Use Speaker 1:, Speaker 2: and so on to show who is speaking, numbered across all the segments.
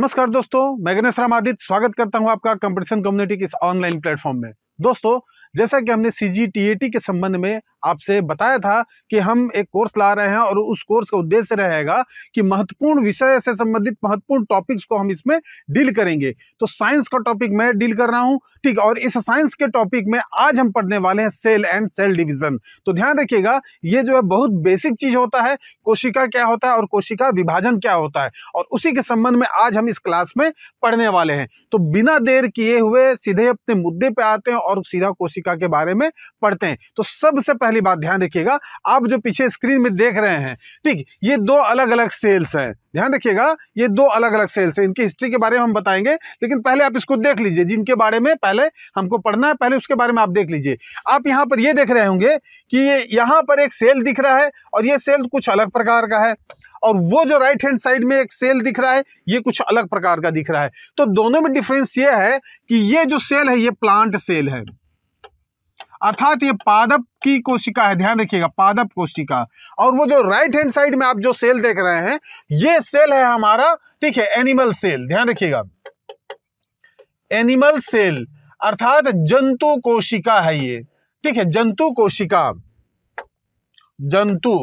Speaker 1: नमस्कार दोस्तों मैं गणेश राम आदित्य स्वागत करता हूं आपका कंपटीशन कम्युनिटी के इस ऑनलाइन प्लेटफॉर्म में दोस्तों जैसा कि हमने सी जी के संबंध में आपसे बताया था कि हम एक कोर्स ला रहे हैं और उस कोर्स का उद्देश्य रहेगा कि महत्वपूर्ण विषय से संबंधित महत्वपूर्ण टॉपिक्स को हम इसमें डील करेंगे तो साइंस का टॉपिक मैं डील कर रहा हूं ठीक और इस साइंस के टॉपिक में आज हम पढ़ने वाले हैं सेल एंड सेल डिवीजन तो ध्यान रखिएगा ये जो है बहुत बेसिक चीज होता है कोशिका क्या होता है और कोशिका विभाजन क्या होता है और उसी के संबंध में आज हम इस क्लास में पढ़ने वाले हैं तो बिना देर किए हुए सीधे अपने मुद्दे पे आते हैं और सीधा कोशिका कोशिका के बारे में पढ़ते हैं तो सबसे पहली बात ध्यान रखिएगा आप जो पीछे स्क्रीन में देख रहे हैं ठीक ये दो अलग अलग सेल्स हैं ध्यान रखिएगा ये दो अलग अलग सेल्स हैं इनकी हिस्ट्री के बारे में हम बताएंगे लेकिन पहले आप इसको देख लीजिए जिनके बारे में पहले हमको पढ़ना है पहले उसके बारे में आप देख लीजिए आप यहाँ पर ये देख रहे होंगे कि ये यहाँ पर एक सेल दिख रहा है और ये सेल कुछ अलग प्रकार का है और वो जो राइट हैंड साइड में एक सेल दिख रहा है ये कुछ अलग प्रकार का दिख रहा है तो दोनों में डिफरेंस ये है कि ये जो सेल है ये प्लांट सेल है अर्थात ये पादप की कोशिका है ध्यान रखिएगा पादप कोशिका और वो जो राइट हैंड साइड में आप जो सेल देख रहे हैं ये सेल है हमारा ठीक है एनिमल सेल ध्यान रखिएगा एनिमल सेल अर्थात जंतु कोशिका है ये ठीक है जंतु कोशिका जंतु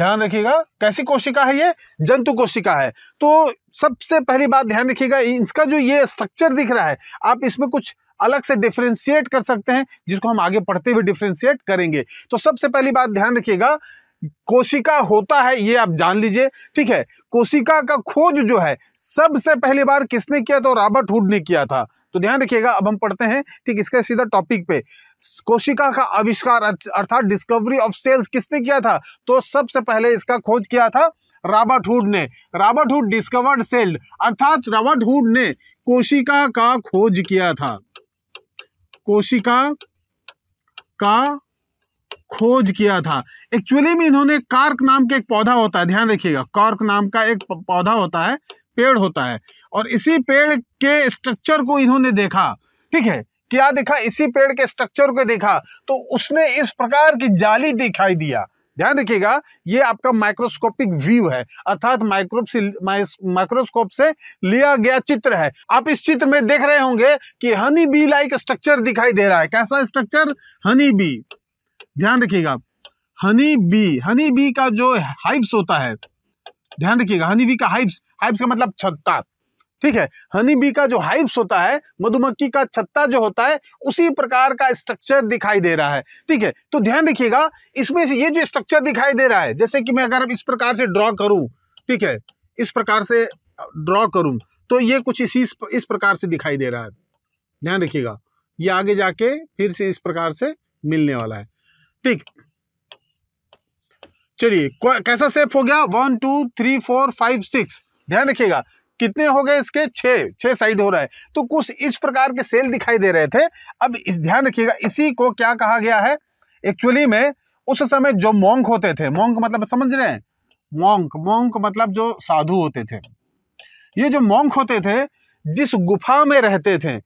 Speaker 1: ध्यान रखिएगा कैसी कोशिका है ये जंतु कोशिका है तो सबसे पहली बात ध्यान रखिएगा इसका जो ये स्ट्रक्चर दिख रहा है आप इसमें कुछ अलग से डिफ्रेंशिएट कर सकते हैं जिसको हम आगे पढ़ते हुए डिफ्रेंशिएट करेंगे तो सबसे पहली बात ध्यान रखिएगा कोशिका होता है ये आप जान लीजिए ठीक है कोशिका का खोज जो है सबसे पहली बार किसने किया था रॉबर्ट हुड ने किया था तो ध्यान रखिएगा अब हम पढ़ते हैं ठीक इसका सीधा टॉपिक पे कोशिका का आविष्कार अर्थात डिस्कवरी ऑफ सेल्स किसने किया था तो सबसे पहले इसका खोज किया था रॉबर्ट हुड ने रॉबर्ट हुड डिस्कवर्ड सेल्ड अर्थात रॉबर्ट हुड ने कोशिका का खोज किया था कोशिका का खोज किया था एक्चुअली में इन्होंने कार्क नाम के एक पौधा होता है ध्यान रखिएगा कार्क नाम का एक पौधा होता है पेड़ होता है और इसी पेड़ के स्ट्रक्चर को इन्होंने देखा ठीक है क्या देखा इसी पेड़ के स्ट्रक्चर को देखा तो उसने इस प्रकार की जाली दिखाई दिया ध्यान रखिएगा ये आपका माइक्रोस्कोपिक व्यू है अर्थात माइक्रोप से माइक्रोस्कोप से लिया गया चित्र है आप इस चित्र में देख रहे होंगे कि हनी बी लाइक स्ट्रक्चर दिखाई दे रहा है कैसा स्ट्रक्चर हनी बी ध्यान रखिएगा हनी बी हनी बी का जो हाइप्स होता है ध्यान रखिएगा हनी बी का हाइप्स हाइप्स का मतलब छत्ता ठीक है हनी बी का जो हाइप्स होता है मधुमक्खी का छत्ता जो होता है उसी प्रकार का स्ट्रक्चर दिखाई दे रहा है ठीक है तो ध्यान रखिएगा इसमें से ये जो स्ट्रक्चर दिखाई दे रहा है जैसे कि मैं अगर इस प्रकार से ड्रॉ करूं ठीक है इस प्रकार से ड्रॉ करूं तो ये कुछ इसी इस प्रकार से दिखाई दे रहा है ध्यान रखिएगा ये आगे जाके फिर से इस प्रकार से मिलने वाला है ठीक चलिए कैसा सेफ हो गया one two three four five six ध्यान रखिएगा कितने हो गए इसके छः छः साइड हो रहा है तो कुछ इस प्रकार के सेल दिखाई दे रहे थे अब इस ध्यान रखिएगा इसी को क्या कहा गया है एक्चुअली में उस समय जो मोंक होते थे मोंक मतलब समझ रहे हैं मोंक मोंक मतलब जो साधु होते थे ये जो मोंक होते थे जिस गुफा में रहते थे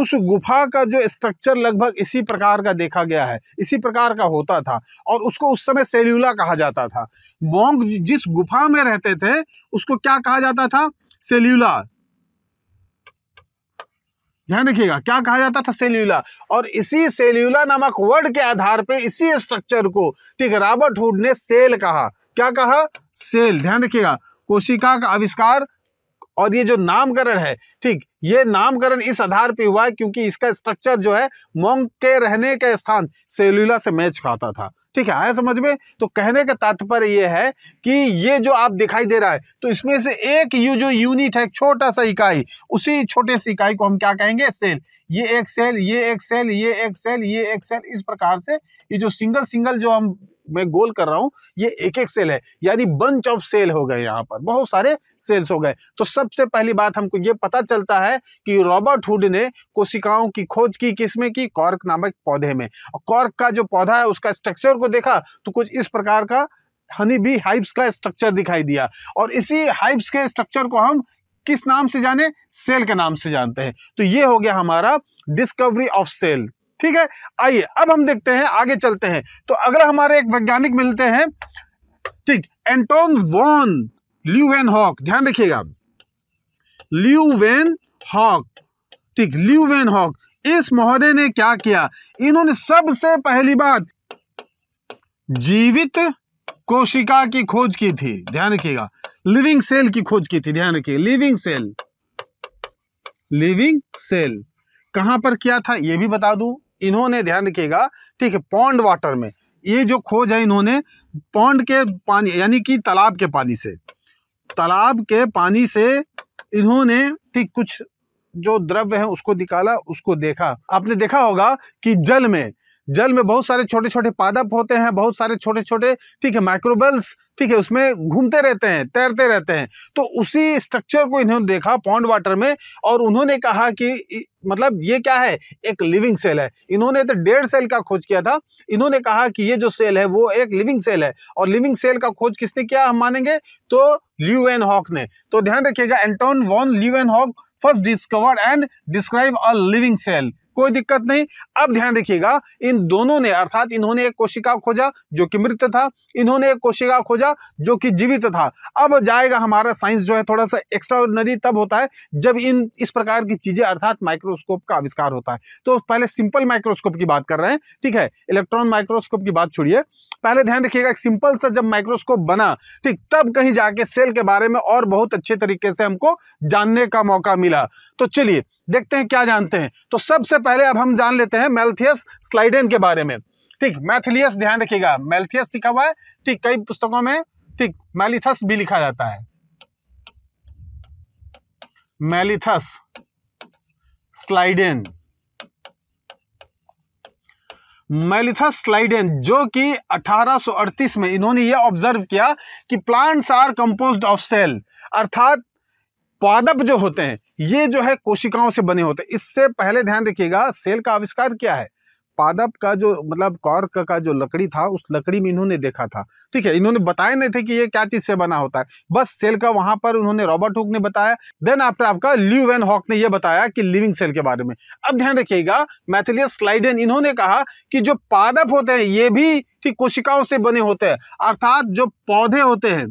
Speaker 1: उस गुफा का जो स्ट्रक्चर लगभग इसी प्रकार का देखा गया है इसी प्रकार का होता था और उसको उस समय सेल्यूला कहा जाता था मोंग जिस गुफा में रहते थे उसको क्या कहा जाता था सेल्यूला ध्यान रखिएगा क्या कहा जाता था सेल्यूला और इसी सेल्यूला नामक वर्ड के आधार पे इसी स्ट्रक्चर को ठीक है रॉबर्ट हुड ने सेल कहा क्या कहा सेल ध्यान रखिएगा कोशिका का आविष्कार और ये जो नामकरण है ठीक ये नामकरण इस आधार पे हुआ है क्योंकि इसका स्ट्रक्चर जो है मोंग के रहने का स्थान सेलुला से मैच खाता था ठीक है आया समझ में तो कहने का तात्पर्य ये है कि ये जो आप दिखाई दे रहा है तो इसमें से एक यू जो यूनिट है छोटा सा इकाई उसी छोटे से इकाई को हम क्या कहेंगे सेल ये एक सेल ये एक सेल ये एक सेल ये एक सेल इस प्रकार से ये जो सिंगल सिंगल जो हम मैं गोल कर रहा हूं ये एक एक सेल है यानी बंच ऑफ सेल हो गए यहाँ पर बहुत सारे सेल्स हो गए तो सबसे पहली बात हमको ये पता चलता है कि रॉबर्ट हुड ने कोशिकाओं की खोज की किसमें की कॉर्क नामक पौधे में और कॉर्क का जो पौधा है उसका स्ट्रक्चर को देखा तो कुछ इस प्रकार का हनी भी हाइप्स का स्ट्रक्चर दिखाई दिया और इसी हाइप्स के स्ट्रक्चर को हम किस नाम से जाने सेल के नाम से जानते हैं तो ये हो गया हमारा डिस्कवरी ऑफ सेल ठीक है आइए अब हम देखते हैं आगे चलते हैं तो अगला हमारे एक वैज्ञानिक मिलते हैं ठीक एंटोन वॉन ल्यूवेन हॉक ध्यान रखिएगा ल्यूवेन हॉक ठीक ल्यूवेन हॉक इस मोहरे ने क्या किया इन्होंने सबसे पहली बात जीवित कोशिका की खोज की थी ध्यान रखिएगा लिविंग सेल की खोज की थी ध्यान रखिए लिविंग सेल लिविंग सेल कहां पर किया था यह भी बता दूं इन्होंने ध्यान रखिएगा ठीक है पौंड वाटर में ये जो खोज है इन्होंने पौंड के पानी यानी कि तालाब के पानी से तालाब के पानी से इन्होंने ठीक कुछ जो द्रव्य है उसको निकाला उसको देखा आपने देखा होगा कि जल में जल में बहुत सारे छोटे छोटे पादप होते हैं बहुत सारे छोटे छोटे ठीक है माइक्रोबल्स ठीक है उसमें घूमते रहते हैं तैरते रहते हैं तो उसी स्ट्रक्चर को इन्होंने देखा पॉन्ड वाटर में और उन्होंने कहा कि मतलब ये क्या है एक लिविंग सेल है इन्होंने तो डेढ़ सेल का खोज किया था इन्होंने कहा कि ये जो सेल है वो एक लिविंग सेल है और लिविंग सेल का खोज किसने किया हम मानेंगे तो ल्यू एन हॉक ने तो ध्यान रखिएगा Anton von Leeuwenhoek first discover and describe a living cell कोई दिक्कत नहीं अब ध्यान रखिएगा इन दोनों ने अर्थात इन्होंने एक कोशिका खोजा जो कि मृत था इन्होंने एक कोशिका खोजा जो कि जीवित था अब जाएगा हमारा साइंस जो है थोड़ा सा एक्स्ट्राऑर्डनरी तब होता है जब इन इस प्रकार की चीजें अर्थात माइक्रोस्कोप का आविष्कार होता है तो पहले सिंपल माइक्रोस्कोप की बात कर रहे हैं ठीक है इलेक्ट्रॉन माइक्रोस्कोप की बात छोड़िए पहले ध्यान रखिएगा एक सिंपल सा जब माइक्रोस्कोप बना ठीक तब कहीं जाके सेल के बारे में और बहुत अच्छे तरीके से हमको जानने का मौका मिला तो चलिए देखते हैं क्या जानते हैं तो सबसे पहले अब हम जान लेते हैं मेल्थियस स्लाइडेन के बारे में ठीक मैथिलियस ध्यान रखिएगा मेल्थियस लिखा हुआ है ठीक कई पुस्तकों में ठीक मैलिथस भी लिखा जाता है मैलिथस स्लाइडेन मेलिथस स्लाइडेन जो कि 1838 में इन्होंने ये ऑब्जर्व किया कि plants are composed of cell अर्थात पादप जो होते हैं ये जो है कोशिकाओं से बने होते हैं इससे पहले ध्यान रखिएगा सेल का आविष्कार क्या है पादप का जो मतलब कॉर्क का जो लकड़ी था उस लकड़ी में इन्होंने देखा था ठीक है इन्होंने बताए नहीं थे कि ये क्या चीज़ से बना होता है बस सेल का वहां पर उन्होंने रॉबर्ट हुक ने बताया देन आफ्टर आपका ल्यू वैन हॉक ने ये बताया कि लिविंग सेल के बारे में अब ध्यान रखिएगा मैथिलियस स्लाइडन इन्होंने कहा कि जो पादप होते हैं ये भी ठीक कोशिकाओं से बने होते हैं अर्थात जो पौधे होते हैं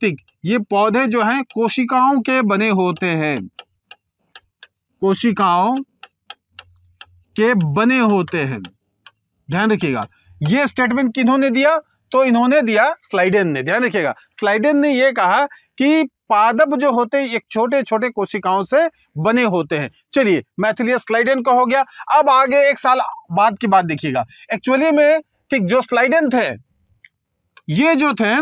Speaker 1: ठीक ये पौधे जो हैं कोशिकाओं के बने होते हैं कोशिकाओं के बने होते हैं ध्यान रखिएगा ये स्टेटमेंट किन्होंने दिया तो इन्होंने दिया स्लाइडेन ने ध्यान रखिएगा स्लाइडेन ने यह कहा कि पादप जो होते हैं एक छोटे छोटे कोशिकाओं से बने होते हैं चलिए मैथिलियस स्लाइडेन का हो गया अब आगे एक साल बाद की बात देखिएगा एक्चुअली में ठीक जो स्लाइडेन थे ये जो थे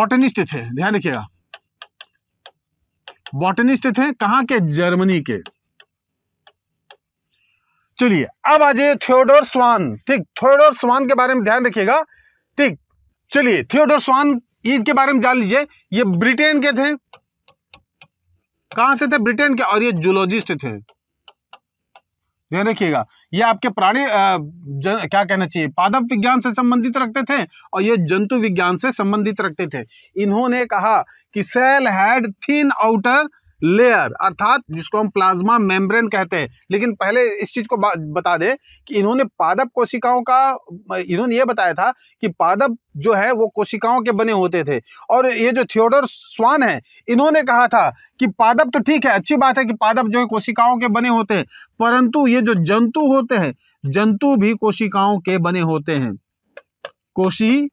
Speaker 1: बॉटनिस्ट थे ध्यान रखिएगा बॉटनिस्ट थे कहां के जर्मनी के चलिए अब आ जाइए थियोडोर स्वान ठीक थियोडोर स्वान के बारे में ध्यान रखिएगा ठीक चलिए थियोडोर स्वान इसके बारे में जान लीजिए ये ब्रिटेन के थे कहां से थे ब्रिटेन के और ये जूलॉजिस्ट थे ध्यान रखिएगा ये आपके प्राणी क्या कहना चाहिए पादप विज्ञान से संबंधित रखते थे और ये जंतु विज्ञान से संबंधित रखते थे इन्होंने कहा कि cell had thin outer layer अर्थात जिसको हम प्लाज्मा मेम्ब्रेन कहते हैं लेकिन पहले इस चीज़ को बता दे कि इन्होंने पादप कोशिकाओं का इन्होंने ये बताया था कि पादप जो है वो कोशिकाओं के बने होते थे और ये जो थियोडोर स्वान है इन्होंने कहा था कि पादप तो ठीक है अच्छी बात है कि पादप जो है कोशिकाओं के बने होते हैं परंतु ये जो जंतु होते हैं जंतु भी कोशिकाओं के बने होते हैं कोशी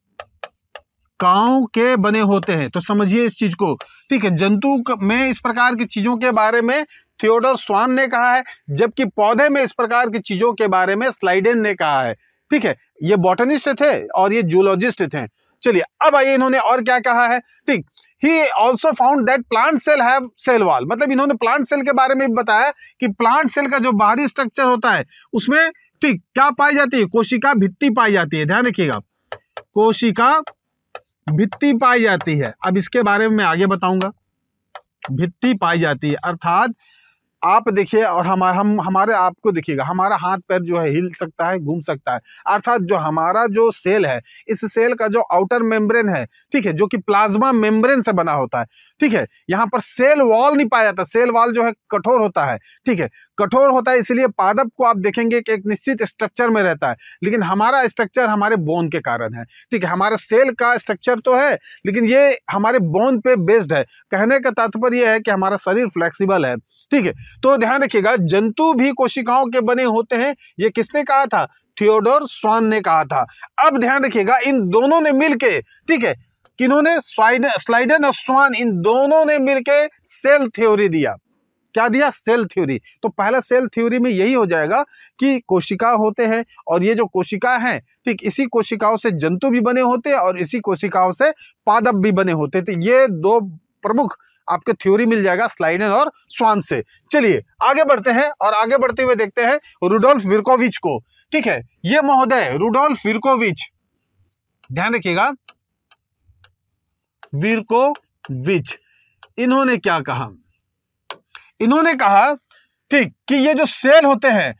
Speaker 1: काव के बने होते हैं तो समझिए इस चीज को ठीक है जंतु में इस प्रकार की चीजों के बारे में थियोडर स्वान ने कहा है जबकि पौधे में इस प्रकार की चीजों के बारे में स्लाइडेन ने कहा है ठीक है ये बॉटनिस्ट थे और ये जूलॉजिस्ट थे चलिए अब आइए इन्होंने और क्या कहा है ठीक ही also found that plant cell have cell wall मतलब इन्होंने प्लांट सेल के बारे में बताया कि प्लांट सेल का जो बाहरी स्ट्रक्चर होता है उसमें ठीक क्या पाई जाती है कोशिका भित्ती पाई जाती है ध्यान रखिएगा कोशिका भित्ति पाई जाती है अब इसके बारे में मैं आगे बताऊंगा भित्ति पाई जाती है अर्थात आप देखिए और हम हम हमारे आपको देखिएगा दिखेगा हमारा हाथ पैर जो है हिल सकता है घूम सकता है अर्थात जो हमारा जो सेल है इस सेल का जो आउटर मेम्ब्रेन है ठीक है जो कि प्लाज्मा मेम्ब्रेन से बना होता है ठीक है यहाँ पर सेल वॉल नहीं पाया जाता सेल वॉल जो है कठोर होता है ठीक है कठोर होता है इसलिए पादप को आप देखेंगे कि एक निश्चित स्ट्रक्चर में रहता है लेकिन हमारा स्ट्रक्चर हमारे बोन के कारण है ठीक है हमारा सेल का स्ट्रक्चर तो है लेकिन ये हमारे बोन पे बेस्ड है कहने का तात्पर्य है कि हमारा शरीर फ्लेक्सीबल है ठीक है तो ध्यान रखिएगा जंतु भी कोशिकाओं के बने होते हैं ये किसने कहा था थियोडोर स्वान ने कहा था अब ध्यान रखिएगा इन दोनों ने मिलके ठीक है किन्होंने स्लाइडन और स्वान इन दोनों ने मिलके सेल थ्योरी दिया क्या दिया सेल थ्योरी तो पहला सेल थ्योरी में यही हो जाएगा कि कोशिका होते हैं और ये जो कोशिका है ठीक इसी कोशिकाओं से जंतु भी बने होते हैं और इसी कोशिकाओं से पादप भी बने होते तो ये दो प्रमुख आपके थ्योरी मिल जाएगा स्लाइडन और स्वान से चलिए आगे बढ़ते हैं और आगे बढ़ते हुए देखते हैं रूडोल्फ विरकोविच को ठीक है ये महोदय रूडोल्फ विरकोविच ध्यान रखिएगा विरकोविच इन्होंने क्या कहा इन्होंने कहा ठीक कि ये जो सेल होते हैं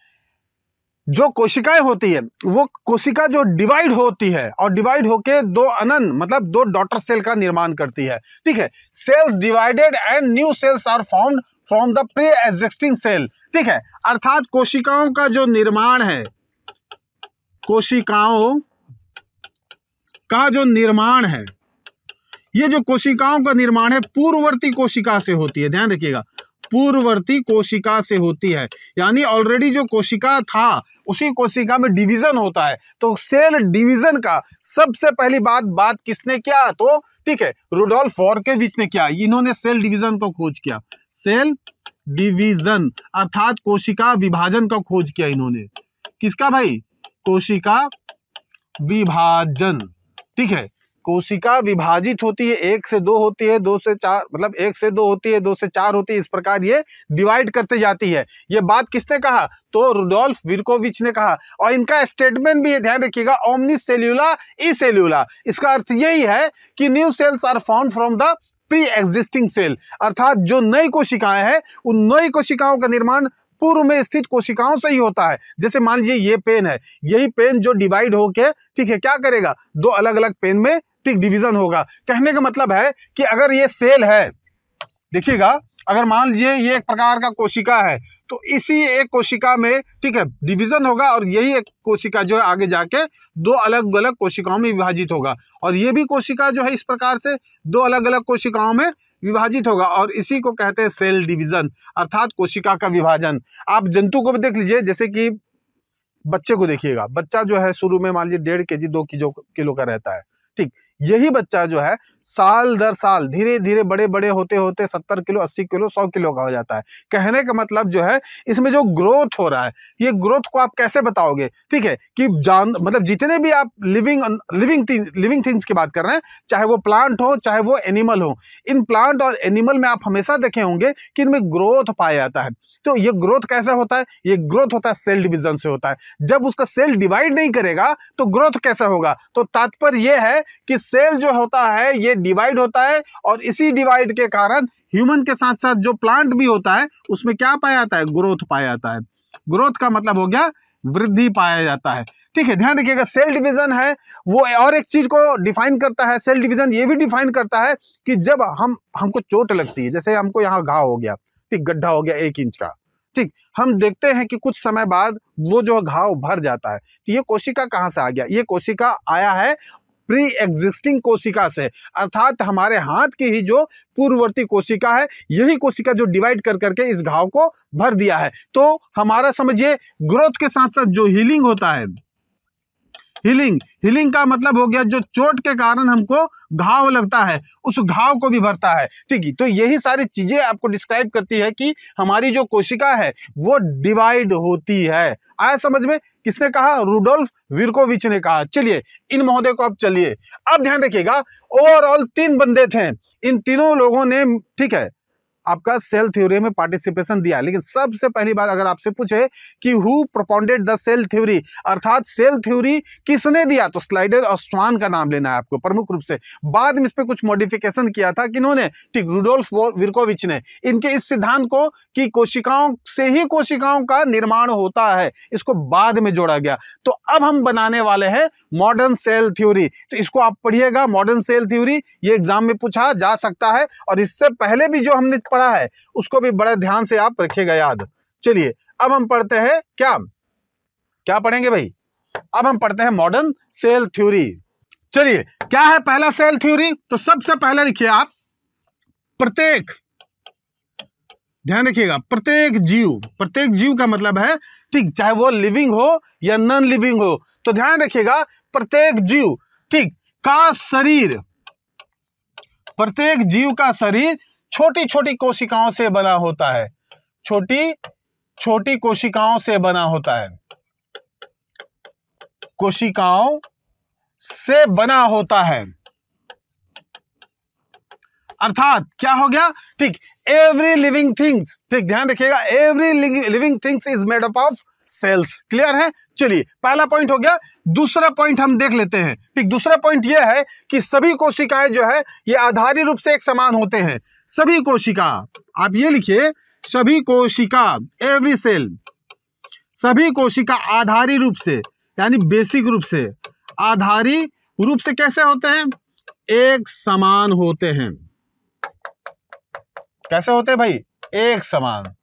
Speaker 1: जो कोशिकाएं होती है वो कोशिका जो डिवाइड होती है और डिवाइड होके दो अनन मतलब दो डॉटर सेल का निर्माण करती है ठीक है cells divided and new cells are found from the pre existing cell ठीक है अर्थात कोशिकाओं का जो निर्माण है कोशिकाओं का जो निर्माण है ये जो कोशिकाओं का निर्माण है पूर्ववर्ती कोशिका से होती है ध्यान रखिएगा पूर्ववर्ती कोशिका से होती है यानी ऑलरेडी जो कोशिका था उसी कोशिका में डिवीजन होता है तो सेल डिवीजन का सबसे पहली बात बात किसने किया तो ठीक है के फॉरकेविच ने किया इन्होंने सेल डिवीजन को खोज किया सेल डिवीजन अर्थात कोशिका विभाजन का खोज किया इन्होंने किसका भाई कोशिका विभाजन ठीक है कोशिका विभाजित होती है एक से दो होती है दो से चार मतलब एक से दो होती है दो से चार होती है इस प्रकार ये डिवाइड करते जाती है ये बात किसने कहा तो रुडोल्फ विरकोविच ने कहा और इनका स्टेटमेंट भी ये ध्यान रखिएगा ओमनी सेल्यूला ई सेल्यूला इसका अर्थ यही है कि new cells are found from the pre existing cell अर्थात जो नई कोशिकाएं हैं उन नई कोशिकाओं का निर्माण पूर्व में स्थित कोशिकाओं से ही होता है जैसे मान लीजिए ये पेन है यही पेन जो डिवाइड होके ठीक है क्या करेगा दो अलग अलग पेन में इलेक्ट्रिक डिवीजन होगा कहने का मतलब है कि अगर ये सेल है देखिएगा अगर मान लीजिए ये एक प्रकार का कोशिका है तो इसी एक कोशिका में ठीक है डिवीजन होगा और यही एक कोशिका जो है आगे जाके दो अलग अलग कोशिकाओं में विभाजित होगा और ये भी कोशिका जो है इस प्रकार से दो अलग अलग कोशिकाओं में विभाजित होगा और इसी को कहते हैं सेल डिवीजन अर्थात कोशिका का विभाजन आप जंतु को भी देख लीजिए जैसे कि बच्चे को देखिएगा बच्चा जो है शुरू में मान लीजिए डेढ़ के जी दो किलो किलो का रहता है ठीक यही बच्चा जो है साल दर साल धीरे धीरे बड़े बड़े होते होते सत्तर किलो अस्सी किलो सौ किलो का हो जाता है कहने का मतलब जो है इसमें जो ग्रोथ हो रहा है ये ग्रोथ को आप कैसे बताओगे ठीक है कि जान मतलब जितने भी आप living living thing, living things की बात कर रहे हैं चाहे वो प्लांट हो चाहे वो एनिमल हो इन प्लांट और एनिमल में आप हमेशा देखे होंगे कि इनमें ग्रोथ पाया जाता है तो ये ग्रोथ कैसे होता है ये ग्रोथ होता है सेल डिवीजन से होता है जब उसका सेल डिवाइड नहीं करेगा तो ग्रोथ कैसे होगा तो तात्पर्य यह है कि सेल जो होता है ये डिवाइड होता है और इसी डिवाइड के कारण ह्यूमन के साथ साथ जो प्लांट भी होता है उसमें क्या पाया जाता है ग्रोथ पाया जाता है ग्रोथ का मतलब हो गया वृद्धि पाया जाता है ठीक है ध्यान रखिएगा सेल डिवीजन है वो और एक चीज को डिफाइन करता है सेल डिवीजन ये भी डिफाइन करता है कि जब हम हमको चोट लगती है जैसे हमको यहाँ घाव हो गया ठीक गड्ढा हो गया एक इंच का ठीक हम देखते हैं कि कुछ समय बाद वो जो घाव भर जाता है तो ये कोशिका कहाँ से आ गया ये कोशिका आया है प्री एग्जिस्टिंग कोशिका से अर्थात हमारे हाथ की ही जो पूर्ववर्ती कोशिका है यही कोशिका जो डिवाइड कर करके इस घाव को भर दिया है तो हमारा समझिए ग्रोथ के साथ साथ जो हीलिंग होता है हीलिंग हीलिंग का मतलब हो गया जो चोट के कारण हमको घाव लगता है उस घाव को भी भरता है ठीक है तो यही सारी चीज़ें आपको डिस्क्राइब करती है कि हमारी जो कोशिका है वो डिवाइड होती है आया समझ में किसने कहा रूडोल्फ विरकोविच ने कहा चलिए इन महोदय को आप चलिए अब ध्यान रखिएगा ओवरऑल तीन बंदे थे इन तीनों लोगों ने ठीक है आपका सेल थ्योरी में पार्टिसिपेशन दिया लेकिन सबसे पहली बात अगर आपसे पूछे कि who propounded the cell theory अर्थात सेल थ्योरी किसने दिया तो स्लाइडर और स्वान का नाम लेना है आपको प्रमुख रूप से बाद में इस पर कुछ मॉडिफिकेशन किया था किन्होंने ठीक रूडोल्फ विरकोविच ने इनके इस सिद्धांत को कि कोशिकाओं से ही कोशिकाओं का निर्माण होता है इसको बाद में जोड़ा गया तो अब हम बनाने वाले हैं मॉडर्न सेल थ्योरी तो इसको आप पढ़िएगा मॉडर्न सेल थ्योरी ये एग्जाम में पूछा जा सकता है और इससे पहले भी जो हमने पड़ा है उसको भी बड़े ध्यान से आप रखिएगा याद चलिए अब हम पढ़ते हैं क्या क्या पढ़ेंगे भाई अब हम पढ़ते हैं मॉडर्न सेल थ्योरी चलिए क्या है पहला सेल थ्योरी तो सबसे पहले लिखिए आप प्रत्येक ध्यान रखिएगा प्रत्येक जीव प्रत्येक जीव का मतलब है ठीक चाहे वो लिविंग हो या नॉन लिविंग हो तो ध्यान रखिएगा प्रत्येक जीव ठीक का शरीर प्रत्येक जीव का शरीर छोटी छोटी कोशिकाओं से बना होता है छोटी छोटी कोशिकाओं से बना होता है कोशिकाओं से बना होता है अर्थात क्या हो गया ठीक एवरी लिविंग थिंग्स ठीक ध्यान रखिएगा every living things is made up of cells clear है चलिए पहला पॉइंट हो गया दूसरा पॉइंट हम देख लेते हैं ठीक दूसरा पॉइंट यह है कि सभी कोशिकाएं जो है ये आधारी रूप से एक समान होते हैं सभी कोशिका आप ये लिखिए सभी कोशिका एवरी सेल सभी कोशिका आधारी रूप से यानी बेसिक रूप से आधारी रूप से कैसे होते हैं एक समान होते हैं कैसे होते हैं भाई एक समान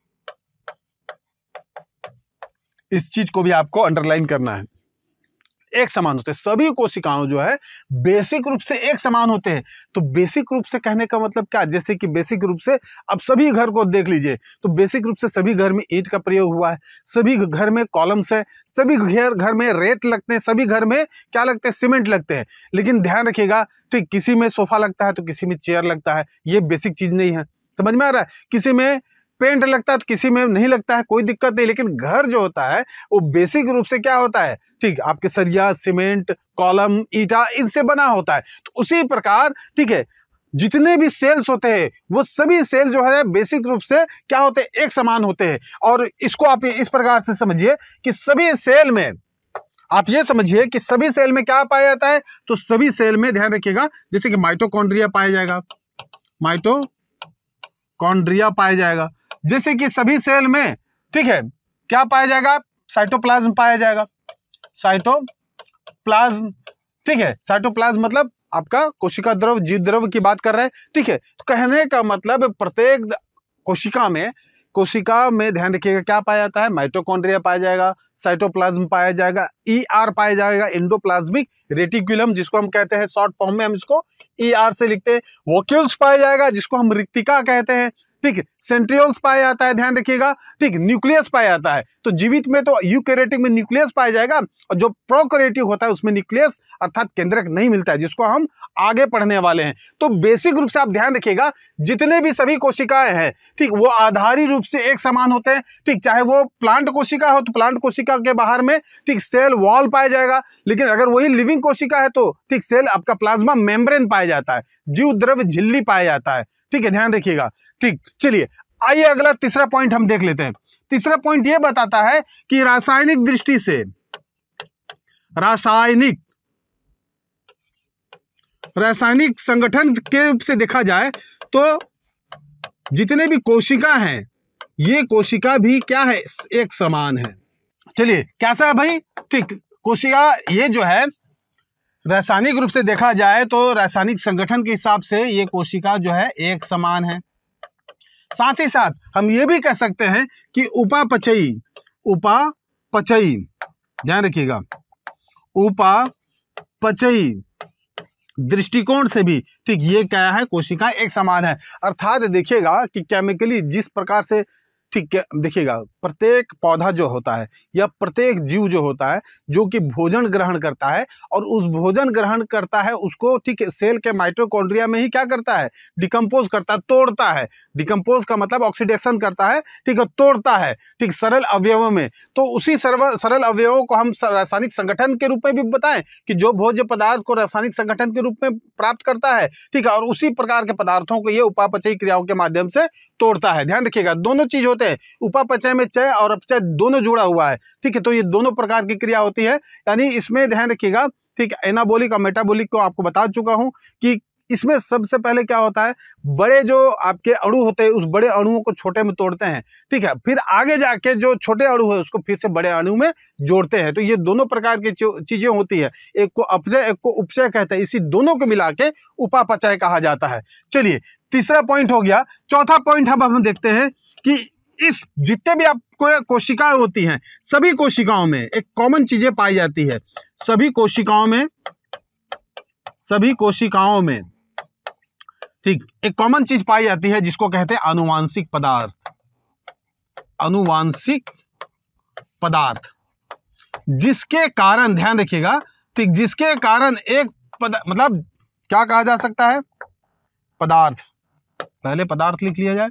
Speaker 1: इस चीज को भी आपको अंडरलाइन करना है एक समान होते हैं सभी कोशिकाओं जो है बेसिक रूप से एक समान होते हैं तो बेसिक रूप से कहने का मतलब क्या जैसे कि बेसिक रूप से अब सभी घर को देख लीजिए तो बेसिक रूप से सभी घर में ईंट का प्रयोग हुआ है सभी घर में कॉलम्स है सभी घर घर में रेत लगते हैं सभी घर में क्या लगते हैं सीमेंट लगते हैं लेकिन ध्यान रखिएगा ठीक तो किसी में सोफा लगता है तो किसी में चेयर लगता है ये बेसिक चीज़ नहीं है समझ में आ रहा है किसी में पेंट लगता है तो किसी में नहीं लगता है कोई दिक्कत नहीं लेकिन घर जो होता है वो बेसिक रूप से क्या होता है ठीक आपके सरिया सीमेंट कॉलम ईटा इनसे बना होता है तो उसी प्रकार ठीक है जितने भी सेल्स होते हैं वो सभी सेल जो है बेसिक रूप से क्या होते हैं एक समान होते हैं और इसको आप इस प्रकार से समझिए कि सभी सेल में आप ये समझिए कि सभी सेल में क्या पाया जाता है तो सभी सेल में ध्यान रखिएगा जैसे कि माइटोकॉन्ड्रिया पाया जाएगा माइटो कॉन्ड्रिया पाया जाएगा जैसे कि सभी सेल में ठीक है क्या पाया जाएगा साइटोप्लाज्म पाया जाएगा साइटोप्लाज्म ठीक है साइटोप्लाज्म मतलब आपका कोशिका द्रव जीव द्रव की बात कर रहे हैं ठीक है तो कहने का मतलब प्रत्येक कोशिका में कोशिका में ध्यान रखिएगा क्या पाया जाता है माइटोकॉन्ड्रिया पाया जाएगा साइटोप्लाज्म पाया जाएगा ईआर e पाया जाएगा इंडोप्लाज्मिक रेटिकुलम जिसको हम कहते हैं शॉर्ट फॉर्म में हम इसको ईआर e से लिखते हैं वोक्यूल्स पाया जाएगा जिसको हम रिक्तिका कहते हैं ठीक है सेंट्रियोल्स पाया जाता है ध्यान रखिएगा ठीक न्यूक्लियस पाया जाता है तो जीवित में तो यूकेरेटिक में न्यूक्लियस पाया जाएगा और जो प्रोकरेटिक होता है उसमें न्यूक्लियस अर्थात केंद्रक नहीं मिलता है जिसको हम आगे पढ़ने वाले हैं तो बेसिक रूप से आप ध्यान रखिएगा जितने भी सभी कोशिकाएं हैं ठीक वो आधारी रूप से एक समान होते हैं ठीक चाहे वो प्लांट कोशिका हो तो प्लांट कोशिका के बाहर में ठीक सेल वॉल पाया जाएगा लेकिन अगर वही लिविंग कोशिका है तो ठीक सेल आपका प्लाज्मा मेम्ब्रेन पाया जाता है जीव द्रव झिल्ली पाया जाता है ठीक है ध्यान रखिएगा ठीक चलिए आइए अगला तीसरा पॉइंट हम देख लेते हैं तीसरा पॉइंट यह बताता है कि रासायनिक दृष्टि से रासायनिक रासायनिक संगठन के रूप से देखा जाए तो जितने भी कोशिका हैं ये कोशिका भी क्या है एक समान है चलिए कैसा है भाई ठीक कोशिका ये जो है रासायनिक रूप से देखा जाए तो रासायनिक संगठन के हिसाब से ये कोशिका जो है एक समान है साथ ही साथ हम ये भी कह सकते हैं कि उपापचयी उपापचयी ध्यान रखिएगा उपापचयी दृष्टिकोण से भी ठीक ये क्या है कोशिका एक समान है अर्थात देखिएगा कि केमिकली जिस प्रकार से ठीक देखिएगा प्रत्येक पौधा जो होता है या प्रत्येक जीव जो होता है जो कि भोजन ग्रहण करता है और उस भोजन ग्रहण करता है उसको ठीक सेल के माइट्रोकॉन्ड्रिया में ही क्या करता है डिकम्पोज करता है तोड़ता है डिकम्पोज का मतलब ऑक्सीडेशन करता है ठीक है तोड़ता है ठीक सरल अवयवों में तो उसी सर्व सरल अवयवों को हम रासायनिक संगठन के रूप में भी बताएं कि जो भोज्य पदार्थ को रासायनिक संगठन के रूप में प्राप्त करता है ठीक है और उसी प्रकार के पदार्थों को ये उपापचयी क्रियाओं के माध्यम से तोड़ता है ध्यान रखिएगा दोनों चीज होते हैं उपापचय में अपचय और अपचय दोनों जुड़ा हुआ है ठीक है तो ये दोनों प्रकार की क्रिया होती है यानी इसमें ध्यान रखिएगा ठीक है एनाबोलिक और मेटाबोलिक को आपको बता चुका हूँ कि इसमें सबसे पहले क्या होता है बड़े जो आपके अणु होते हैं उस बड़े अणुओं को छोटे में तोड़ते हैं ठीक है फिर आगे जाके जो छोटे अणु है उसको फिर से बड़े अणु में जोड़ते हैं तो ये दोनों प्रकार की चीज़ें होती है एक को अपजय एक को उपचय कहते हैं इसी दोनों को मिला के उपापचय कहा जाता है चलिए तीसरा पॉइंट हो गया चौथा पॉइंट हम हम देखते हैं कि इस जितने भी आपको कोशिकाएं होती हैं सभी कोशिकाओं में एक कॉमन चीजें पाई जाती है सभी कोशिकाओं में सभी कोशिकाओं में ठीक एक कॉमन चीज पाई जाती है जिसको कहते हैं अनुवांशिक पदार्थ अनुवांशिक पदार्थ जिसके कारण ध्यान रखिएगा ठीक जिसके कारण एक पद, मतलब क्या कहा जा सकता है पदार्थ पहले पदार्थ लिख लिया जाए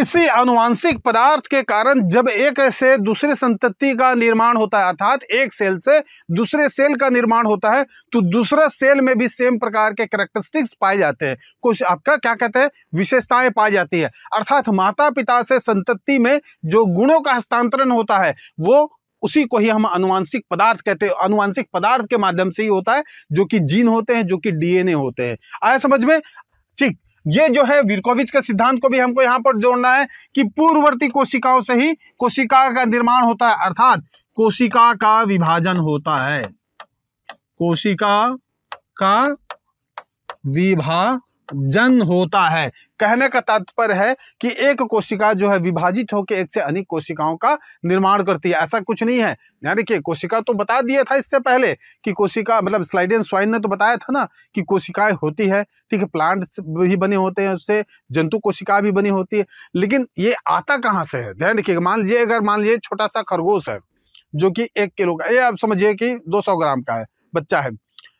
Speaker 1: इसी अनुवांशिक पदार्थ के कारण जब एक से दूसरे संतति का निर्माण होता है अर्थात एक सेल से दूसरे सेल का निर्माण होता है तो दूसरा सेल में भी सेम प्रकार के करेक्टरिस्टिक्स पाए जाते हैं कुछ आपका क्या कहते हैं विशेषताएं पाई जाती है अर्थात माता पिता से संतति में जो गुणों का हस्तांतरण होता है वो उसी को ही हम अनुवांशिक पदार्थ कहते हैं अनुवांशिक पदार्थ के माध्यम से ही होता है जो कि जीन होते हैं जो कि डीएनए होते हैं आया समझ में ये जो है विरकोविच के सिद्धांत को भी हमको यहाँ पर जोड़ना है कि पूर्ववर्ती कोशिकाओं से ही कोशिका का निर्माण होता है अर्थात कोशिका का विभाजन होता है कोशिका का विभा जन होता है कहने का तात्पर्य है कि एक कोशिका जो है विभाजित होकर एक से अनेक कोशिकाओं का निर्माण करती है ऐसा कुछ नहीं है यहाँ देखिए कोशिका तो बता दिया था इससे पहले कि कोशिका मतलब स्लाइडन स्वाइन ने तो बताया था ना कि कोशिकाएं होती है ठीक है प्लांट भी बने होते हैं उससे जंतु कोशिका भी बनी होती है लेकिन ये आता कहाँ से है ध्यान देखिए मान लीजिए अगर मान लीजिए छोटा सा खरगोश है जो कि एक किलो का ये आप समझिए कि दो ग्राम का है बच्चा है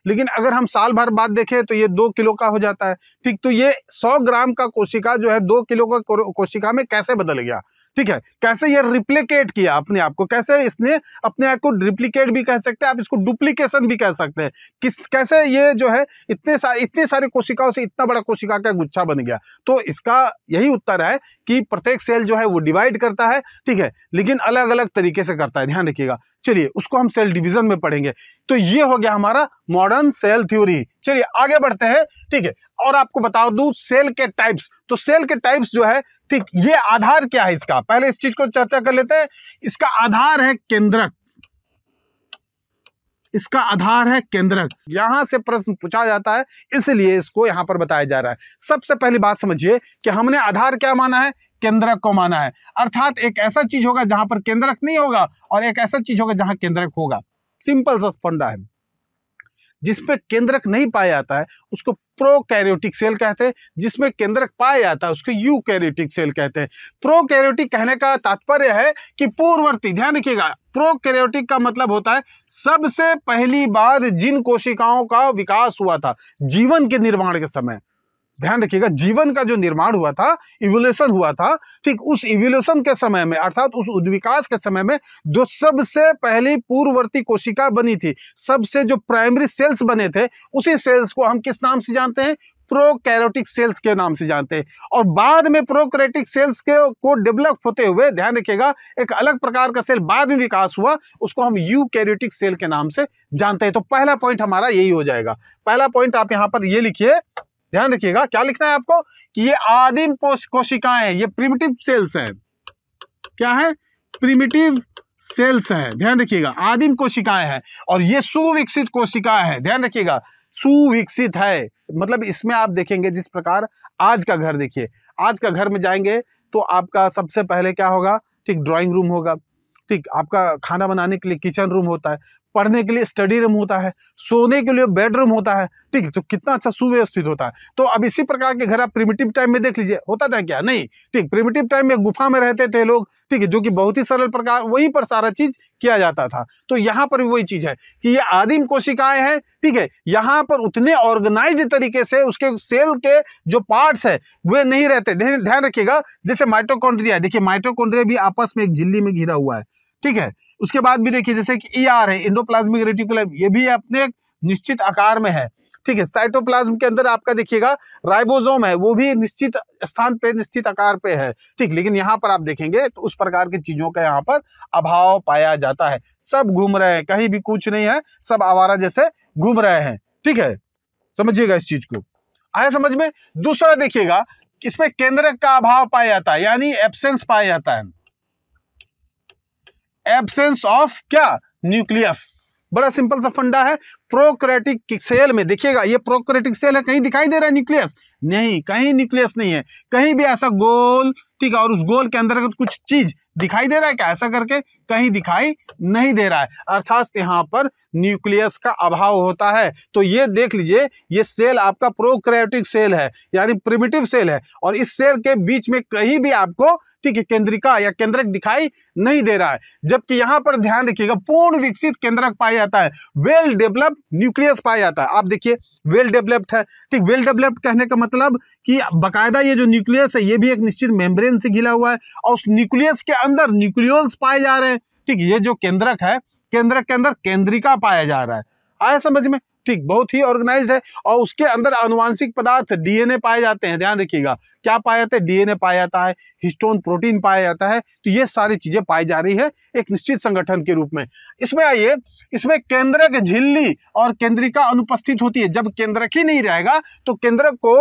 Speaker 1: लेकिन अगर हम साल भर बाद देखें तो ये दो किलो का हो जाता है ठीक तो ये सौ ग्राम का कोशिका जो है दो किलो का कोशिका में कैसे बदल गया ठीक है कैसे ये रिप्लिकेट किया अपने आप को कैसे इसने अपने आप को रिप्लिकेट भी कह सकते हैं आप इसको डुप्लीकेशन भी कह सकते हैं किस कैसे ये जो है इतने सा इतने सारे कोशिकाओं से इतना बड़ा कोशिका का गुच्छा बन गया तो इसका यही उत्तर है कि प्रत्येक सेल जो है वो डिवाइड करता है ठीक है लेकिन अलग अलग तरीके से करता है ध्यान रखिएगा चलिए उसको हम सेल डिवीजन में पढ़ेंगे तो ये हो गया हमारा मॉडर्न सेल थ्योरी चलिए आगे बढ़ते हैं ठीक है और आपको बता दू सेल के टाइप्स तो सेल के टाइप्स जो है ठीक ये आधार क्या है इसका पहले इस चीज को चर्चा कर लेते हैं इसका आधार है केंद्रक इसका आधार है केंद्रक यहां से प्रश्न पूछा जाता है इसलिए इसको यहां पर बताया जा रहा है सबसे पहली बात समझिए कि हमने आधार क्या माना है केंद्रक को माना है अर्थात एक ऐसा चीज होगा जहां पर केंद्रक नहीं होगा और एक ऐसा चीज होगा जहां केंद्रक होगा सिंपल सा फंडा है जिसमें केंद्रक नहीं पाया जाता है उसको प्रोकैरियोटिक सेल कहते हैं जिसमें केंद्रक पाया जाता है उसको यूकैरियोटिक सेल कहते हैं प्रोकैरियोटिक कहने का तात्पर्य है कि पूर्ववर्ती ध्यान रखिएगा प्रोकैरियोटिक का मतलब होता है सबसे पहली बार जिन कोशिकाओं का विकास हुआ था जीवन के निर्माण के समय ध्यान रखिएगा जीवन का जो निर्माण हुआ था इवोल्यूशन हुआ था ठीक उस इवोल्यूशन के समय में अर्थात उस उद्विकास के समय में जो सबसे पहली पूर्ववर्ती कोशिका बनी थी सबसे जो प्राइमरी सेल्स बने थे उसी सेल्स को हम किस नाम से जानते हैं प्रोकैरियोटिक सेल्स के नाम से जानते हैं और बाद में प्रोकैरियोटिक सेल्स के को डेवलप होते हुए ध्यान रखिएगा एक अलग प्रकार का सेल बाद में विकास हुआ उसको हम यूकैरियोटिक सेल के नाम से जानते हैं तो पहला पॉइंट हमारा यही हो जाएगा पहला पॉइंट आप यहां पर ये लिखिए ध्यान रखिएगा क्या लिखना है आपको कि ये आदिम कोशिकाएं हैं ये प्रिमिटिव सेल्स हैं क्या है प्रिमिटिव सेल्स हैं ध्यान रखिएगा आदिम कोशिकाएं हैं और ये सुविकसित कोशिकाएं हैं ध्यान रखिएगा सुविकसित है मतलब इसमें आप देखेंगे जिस प्रकार आज का घर देखिए आज का घर में जाएंगे तो आपका सबसे पहले क्या होगा ठीक ड्राइंग रूम होगा ठीक आपका खाना बनाने के लिए किचन रूम होता है पढ़ने के लिए स्टडी रूम होता है सोने के लिए बेडरूम होता है ठीक है तो कितना अच्छा सुव्यवस्थित होता है तो अब इसी प्रकार के घर आप प्रिमिटिव टाइम में देख लीजिए होता था क्या नहीं ठीक प्रिमिटिव टाइम में गुफा में रहते थे लोग ठीक है जो कि बहुत ही सरल प्रकार वहीं पर सारा चीज़ किया जाता था तो यहाँ पर भी वही चीज़ है कि ये आदिम कोशिकाएं हैं ठीक है यहाँ पर उतने ऑर्गेनाइज तरीके से उसके सेल के जो पार्ट्स है वे नहीं रहते ध्यान रखिएगा जैसे माइट्रोकॉन्ड्रिया देखिए माइट्रोकॉन्ड्रिया भी आपस में एक झिल्ली में घिरा हुआ है ठीक है उसके बाद भी देखिए जैसे कि ई e आर है इंडोप्लाज्मिक रेटिकुलम ये भी अपने निश्चित आकार में है ठीक है साइटोप्लाज्म के अंदर आपका देखिएगा राइबोसोम है वो भी निश्चित स्थान पे निश्चित आकार पे है ठीक लेकिन यहाँ पर आप देखेंगे तो उस प्रकार की चीजों का यहाँ पर अभाव पाया जाता है सब घूम रहे हैं कहीं भी कुछ नहीं है सब आवारा जैसे घूम रहे हैं ठीक है समझिएगा इस चीज को आया समझ में दूसरा देखिएगा इसमें केंद्रक का अभाव पाया जाता है यानी एब्सेंस पाया जाता है एबसेंस ऑफ क्या न्यूक्लियस बड़ा सिंपल सा फंडा है प्रोक्रेटिक सेल में देखिएगा ये प्रोक्रेटिक सेल है कहीं दिखाई दे रहा है न्यूक्लियस नहीं कहीं न्यूक्लियस नहीं है कहीं भी ऐसा गोल ठीक है और उस गोल के अंतर्गत कुछ चीज दिखाई दे रहा है क्या ऐसा करके कहीं दिखाई नहीं दे रहा है अर्थात यहाँ पर न्यूक्लियस का अभाव होता है तो ये देख लीजिए ये सेल आपका प्रोक्रेटिक सेल है यानी प्रिमिटिव सेल है और इस सेल के बीच में कहीं भी आपको ठीक है केंद्रिका या केंद्रक दिखाई नहीं दे रहा है जबकि यहाँ पर ध्यान रखिएगा पूर्ण विकसित केंद्रक पाया जाता है वेल डेवलप्ड न्यूक्लियस पाया जाता है आप देखिए वेल डेवलप्ड है ठीक वेल डेवलप्ड कहने का मतलब कि बकायदा ये जो न्यूक्लियस है ये भी एक निश्चित मेम्ब्रेन से घिला हुआ है और उस न्यूक्लियस के अंदर न्यूक्लियोल्स पाए जा रहे हैं ठीक ये जो केंद्रक है केंद्रक के अंदर केंद्रिका पाया जा रहा है आया समझ में ठीक बहुत ही ऑर्गेनाइज है और उसके अंदर अनुवांशिक पदार्थ डीएनए पाए जाते हैं ध्यान रखिएगा क्या पाया जाता है डीएनए पाया जाता है हिस्टोन प्रोटीन पाया जाता है तो ये सारी चीजें पाई जा रही है एक निश्चित संगठन के रूप में इसमें आइए इसमें केंद्रक झिल्ली और केंद्रिका अनुपस्थित होती है जब केंद्रक ही नहीं रहेगा तो केंद्रक को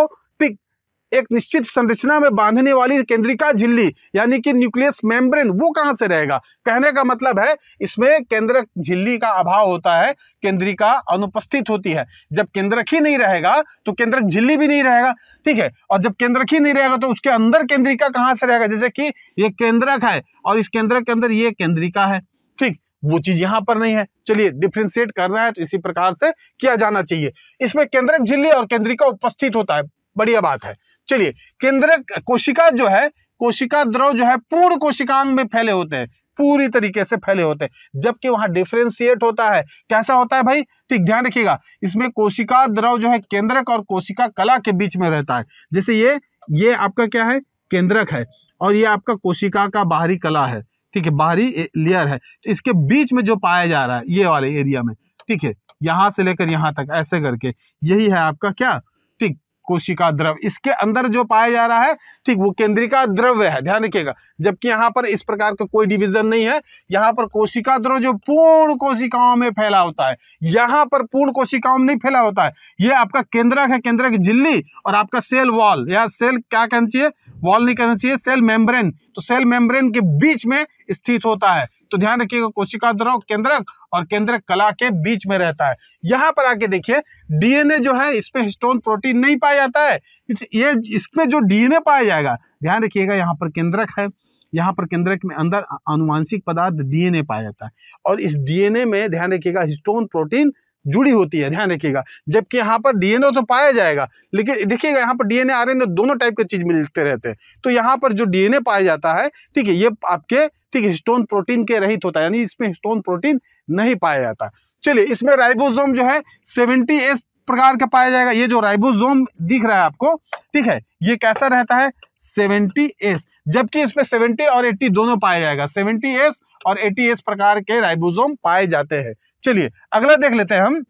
Speaker 1: एक निश्चित संरचना में बांधने वाली केंद्रिका झिल्ली यानी कि न्यूक्लियस मेम्ब्रेन वो कहाँ से रहेगा कहने का मतलब है इसमें केंद्रक झिल्ली का अभाव होता है केंद्रिका अनुपस्थित होती है जब केंद्रक ही नहीं रहेगा तो केंद्रक झिल्ली भी नहीं रहेगा ठीक है और जब केंद्रक ही नहीं रहेगा तो उसके अंदर केंद्रिका कहाँ से रहेगा जैसे कि ये केंद्रक है और इस केंद्रक के अंदर ये केंद्रिका है ठीक वो चीज यहां पर नहीं है चलिए डिफ्रेंशिएट करना है तो इसी प्रकार से किया जाना चाहिए इसमें केंद्रक झिल्ली और केंद्रिका उपस्थित होता है बढ़िया बात है चलिए केंद्रक कोशिका जो है कोशिका द्रव जो है पूर्ण कोशिकांग में फैले होते हैं पूरी तरीके से फैले होते हैं जबकि वहां डिफ्रेंसिएट होता है कैसा होता है भाई ठीक ध्यान रखिएगा इसमें कोशिका द्रव जो है केंद्रक और कोशिका कला के बीच में रहता है जैसे ये ये आपका क्या है केंद्रक है और ये आपका कोशिका का बाहरी कला है ठीक है बाहरी लेयर है तो इसके बीच में जो पाया जा रहा है ये वाले एरिया में ठीक है यहां से लेकर यहां तक ऐसे करके यही है आपका क्या ठीक कोशिका द्रव इसके अंदर जो पाया जा रहा है ठीक वो केंद्रिका द्रव्य है ध्यान रखिएगा जबकि यहाँ पर इस प्रकार का कोई डिवीजन नहीं है यहाँ पर कोशिका द्रव जो पूर्ण कोशिकाओं में फैला होता है यहाँ पर पूर्ण कोशिकाओं में नहीं फैला होता है ये आपका केंद्रक है केंद्रक झिल्ली और आपका सेल वॉल या सेल क्या कहना चाहिए वॉल नहीं कहना चाहिए सेल मेम्ब्रेन तो सेल मेम्ब्रेन के बीच में स्थित होता है तो ध्यान रखिएगा कोशिका द्रव केंद्रक और केंद्रक कला के बीच में रहता है यहाँ पर आके देखिए डीएनए जो है इसमें हिस्टोन प्रोटीन नहीं पाया जाता है इस, ये इसमें जो डीएनए पाया जाएगा ध्यान रखिएगा यहाँ पर केंद्रक है यहाँ पर केंद्रक में अंदर अनुवांशिक पदार्थ डीएनए पाया जाता है और इस डीएनए में ध्यान रखिएगा हिस्टोन प्रोटीन जुड़ी होती है ध्यान रखिएगा जबकि यहाँ पर डीएनए तो पाया जाएगा लेकिन देखिएगा यहाँ पर डीएनए आ आरएनए दोनों टाइप के चीज मिलते रहते हैं तो यहाँ पर जो डीएनए पाया जाता है ठीक है ये आपके ठीक हिस्टोन प्रोटीन के रहित होता है यानी इसमें हिस्टोन प्रोटीन नहीं पाया जाता चलिए इसमें राइबोसोम जो है सेवेंटी एस प्रकार का पाया जाएगा ये जो राइबोसोम दिख रहा है आपको ठीक है ये कैसा रहता है सेवेंटी एस जबकि इसमें सेवेंटी और एट्टी दोनों पाया जाएगा सेवेंटी एस और एटी एस प्रकार के राइबोसोम पाए जाते हैं चलिए अगला देख लेते हैं हम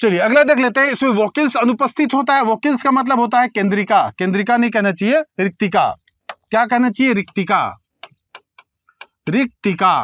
Speaker 1: चलिए अगला देख लेते हैं इसमें वोकिल्स अनुपस्थित होता है वोकिल्स का मतलब होता है केंद्रिका केंद्रिका नहीं कहना चाहिए रिक्तिका क्या कहना चाहिए रिक्तिका रिक्तिका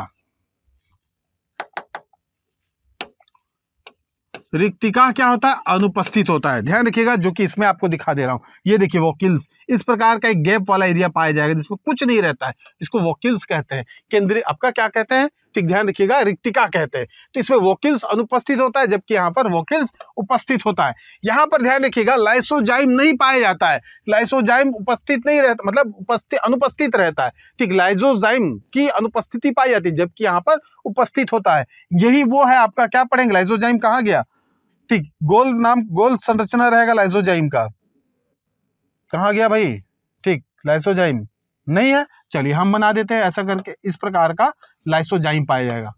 Speaker 1: रिक्तिका क्या होता है अनुपस्थित होता है ध्यान रखिएगा जो कि इसमें आपको दिखा दे रहा हूँ ये देखिए वॉकिल्स इस प्रकार का एक गैप वाला एरिया पाया जाएगा जिसमें कुछ नहीं रहता है इसको वॉकिल्स कहते हैं केंद्रीय आपका क्या कहते हैं ठीक ध्यान रखिएगा रिक्तिका कहते हैं तो इसमें वॉकिल्स अनुपस्थित होता है जबकि यहाँ पर वॉकिल्स उपस्थित होता है यहाँ पर ध्यान रखिएगा लाइसोजाइम नहीं पाया जाता है लाइसोजाइम उपस्थित नहीं रहता मतलब उपस्थित अनुपस्थित रहता है ठीक लाइजोजाइम की अनुपस्थिति पाई जाती है जबकि यहाँ पर उपस्थित होता है यही वो है आपका क्या पढ़ेंगे लाइजोजाइम कहाँ गया ठीक गोल नाम गोल संरचना रहेगा लाइसोजाइम का कहा गया भाई ठीक लाइसोजाइम नहीं है चलिए हम बना देते हैं ऐसा करके इस प्रकार का लाइसोजाइम पाया जाएगा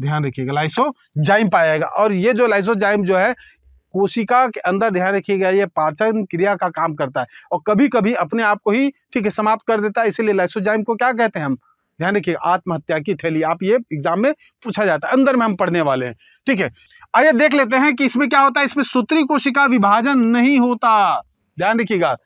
Speaker 1: ध्यान रखिएगा लाइसोजाइम पाया जाएगा और ये जो लाइसोजाइम जो है कोशिका के अंदर ध्यान रखिएगा ये पाचन क्रिया का काम करता है और कभी कभी अपने आप को ही ठीक है समाप्त कर देता है इसीलिए लाइसोजाइम को क्या कहते हैं हम ध्यान रखिए आत्महत्या की थैली आप ये एग्जाम में पूछा जाता है अंदर में हम पढ़ने वाले हैं ठीक है आइए देख लेते हैं कि इसमें क्या होता है इसमें सूत्री कोशिका विभाजन नहीं होता ध्यान रखिएगा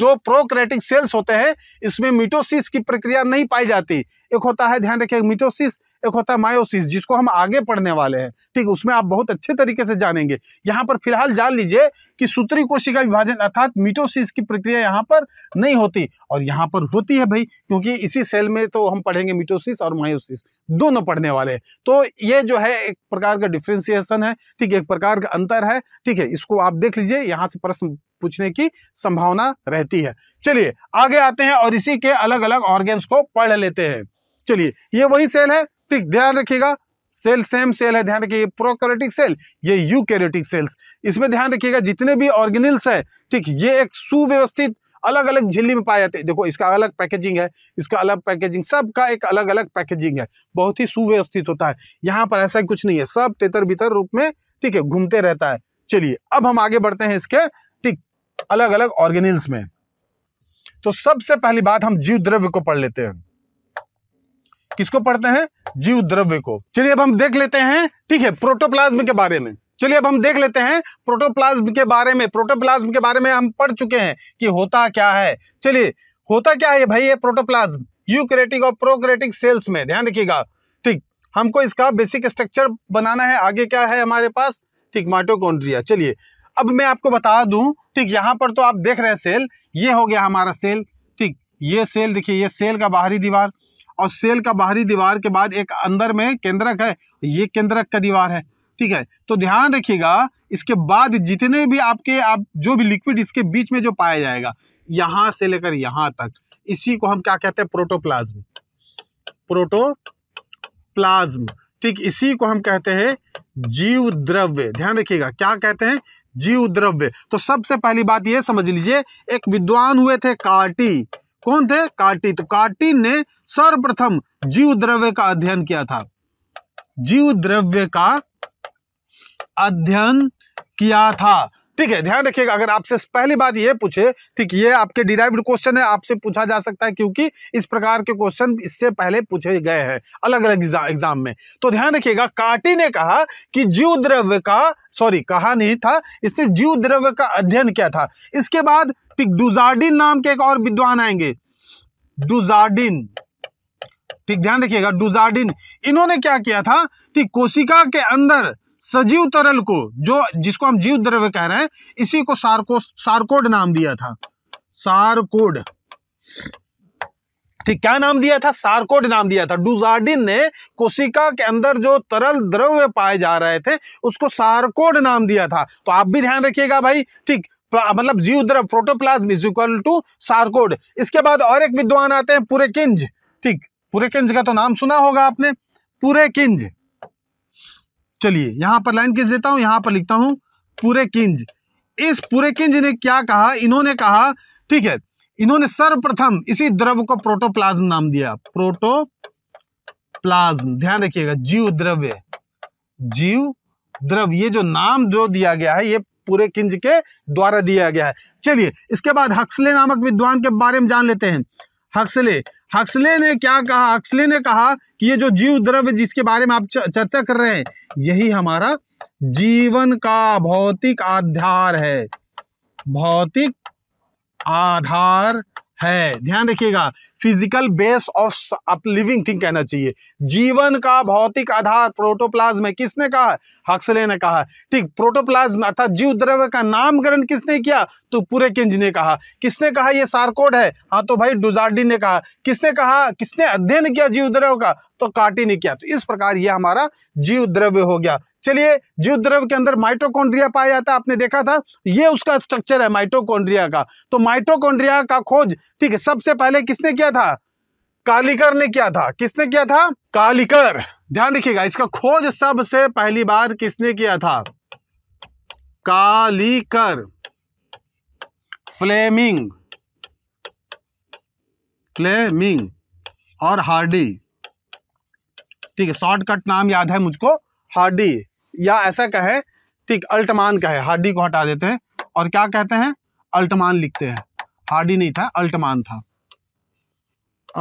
Speaker 1: जो प्रोक्रेटिक सेल्स होते हैं इसमें मिटोसिस की प्रक्रिया नहीं पाई जाती एक होता है ध्यान रखिए मिटोसिस एक होता है मायोसिस जिसको हम आगे पढ़ने वाले हैं ठीक उसमें आप बहुत अच्छे तरीके से जानेंगे यहाँ पर फिलहाल जान लीजिए कि सूत्री कोशिका विभाजन अर्थात मिटोसिस की प्रक्रिया यहाँ पर नहीं होती और यहाँ पर होती है भाई क्योंकि इसी सेल में तो हम पढ़ेंगे मिटोसिस और मायोसिस दोनों पढ़ने वाले हैं तो ये जो है एक प्रकार का डिफ्रेंसिएशन है ठीक एक प्रकार का अंतर है ठीक है इसको आप देख लीजिए यहाँ से प्रश्न पूछने की संभावना रहती है चलिए आगे आते हैं और इसी के अलग अलग ऑर्गेन्स को पढ़ लेते हैं चलिए ये वही सेल है पिक ध्यान रखिएगा सेल सेम सेल है ध्यान रखिए प्रोकैरियोटिक सेल ये यूकैरियोटिक सेल्स इसमें ध्यान रखिएगा जितने भी ऑर्गेनिल्स है ठीक ये एक सुव्यवस्थित अलग अलग झिल्ली में पाए जाते हैं देखो इसका अलग पैकेजिंग है इसका अलग पैकेजिंग सबका एक अलग अलग पैकेजिंग है बहुत ही सुव्यवस्थित होता है यहाँ पर ऐसा कुछ नहीं है सब तेतर बितर रूप में ठीक है घूमते रहता है चलिए अब हम आगे बढ़ते हैं इसके ठीक अलग अलग ऑर्गेनिल्स में तो सबसे पहली बात हम जीव द्रव्य को पढ़ लेते हैं किसको पढ़ते हैं जीव द्रव्य को चलिए अब हम देख लेते हैं ठीक है प्रोटोप्लाज्म के बारे में चलिए अब हम देख लेते हैं प्रोटोप्लाज्म के बारे में प्रोटोप्लाज्म के बारे में हम पढ़ चुके हैं कि होता क्या है चलिए होता क्या है भाई ये प्रोटोप्लाज्म यूक्रेटिक और प्रोक्रेटिक सेल्स में ध्यान रखिएगा ठीक हमको इसका बेसिक स्ट्रक्चर बनाना है आगे क्या है हमारे पास ठीक माइटोकॉन्ड्रिया चलिए अब मैं आपको बता दूं ठीक यहाँ पर तो आप देख रहे हैं सेल ये हो गया हमारा सेल ठीक ये सेल देखिए ये सेल का बाहरी दीवार और सेल का बाहरी दीवार के बाद एक अंदर में केंद्रक है ये केंद्रक का दीवार है ठीक है तो ध्यान रखिएगा इसके बाद जितने भी आपके आप जो भी लिक्विड इसके बीच में जो पाया जाएगा यहां से लेकर यहां तक इसी को हम क्या कहते हैं प्रोटोप्लाज्म प्रोटोप्लाज्म ठीक इसी को हम कहते हैं जीव द्रव्य ध्यान रखिएगा क्या कहते हैं जीव द्रव्य तो सबसे पहली बात यह समझ लीजिए एक विद्वान हुए थे कार्टी कौन थे कार्टी तो कार्टी ने सर्वप्रथम जीव द्रव्य का अध्ययन किया था जीव द्रव्य का अध्ययन किया था ठीक है ध्यान रखिएगा अगर आपसे पहली बात ये पूछे ठीक ये आपके डिराइव्ड क्वेश्चन है आपसे पूछा जा सकता है क्योंकि इस प्रकार के क्वेश्चन इससे पहले पूछे गए हैं अलग अलग एग्जाम में तो ध्यान रखिएगा काटी ने कहा कि जीव द्रव्य का सॉरी कहा नहीं था इससे जीव द्रव्य का अध्ययन क्या था इसके बाद ठीक डुजार्डिन नाम के एक और विद्वान आएंगे डुजार्डिन ठीक ध्यान रखिएगा डुजार्डिन इन्होंने क्या किया था कि कोशिका के अंदर सजीव तरल को जो जिसको हम जीव द्रव्य कह रहे हैं इसी को सार्को सार्कोड नाम दिया था सार्कोड ठीक क्या नाम दिया था सार्कोड नाम दिया था डुजार्डिन ने कोशिका के अंदर जो तरल द्रव्य पाए जा रहे थे उसको सार्कोड नाम दिया था तो आप भी ध्यान रखिएगा भाई ठीक मतलब जीव द्रव protoplasm is equal to sarcode इसके बाद और एक विद्वान आते हैं पूरे किंज ठीक पूरे किंज का तो नाम सुना होगा आपने पूरे किंज चलिए यहां पर लाइन किस देता हूं यहां पर लिखता हूं पूरे किंज इस पूरे किंज ने क्या कहा इन्होंने कहा ठीक है इन्होंने सर्वप्रथम इसी द्रव को प्रोटोप्लाज्म नाम दिया प्रोटोप्लाज्म ध्यान रखिएगा जीव द्रव्य जीव द्रव ये जो नाम जो दिया गया है ये पूरे किंज के द्वारा दिया गया है चलिए इसके बाद हक्सले नामक विद्वान के बारे में जान लेते हैं हक्सले हक्सले ने क्या कहा हक्सले ने कहा कि ये जो जीव द्रव्य जिसके बारे में आप चर्चा कर रहे हैं यही हमारा जीवन का भौतिक आधार है भौतिक आधार है ध्यान रखिएगा physical base of up living thing कहना चाहिए जीवन का भौतिक आधार प्रोटोप्लाज्म है किसने कहा हक्सले ने कहा ठीक प्रोटोप्लाज्म अर्थात जीव द्रव्य का नामकरण किसने किया तो पूरे किंज ने कहा किसने कहा यह सारकोड है हाँ तो भाई डुजार्डी ने कहा किसने कहा किसने अध्ययन किया जीव द्रव्य का तो काटी ने किया तो इस प्रकार यह हमारा जीव द्रव्य हो गया चलिए जीव द्रव के अंदर माइटोकॉन्ड्रिया पाया जाता है आपने देखा था ये उसका स्ट्रक्चर है माइटोकॉन्ड्रिया का तो माइटोकॉन्ड्रिया का खोज ठीक है सबसे पहले किसने किया था कालिकर ने किया था किसने किया था कालिकर ध्यान रखिएगा इसका खोज सबसे पहली बार किसने किया था कालिकर फ्लेमिंग फ्लेमिंग और हार्डी ठीक है शॉर्टकट नाम याद है मुझको हार्डी या ऐसा कहे ठीक अल्टमान कहे हार्डी को हटा देते हैं और क्या कहते हैं अल्टमान लिखते हैं हार्डी नहीं था अल्टमान था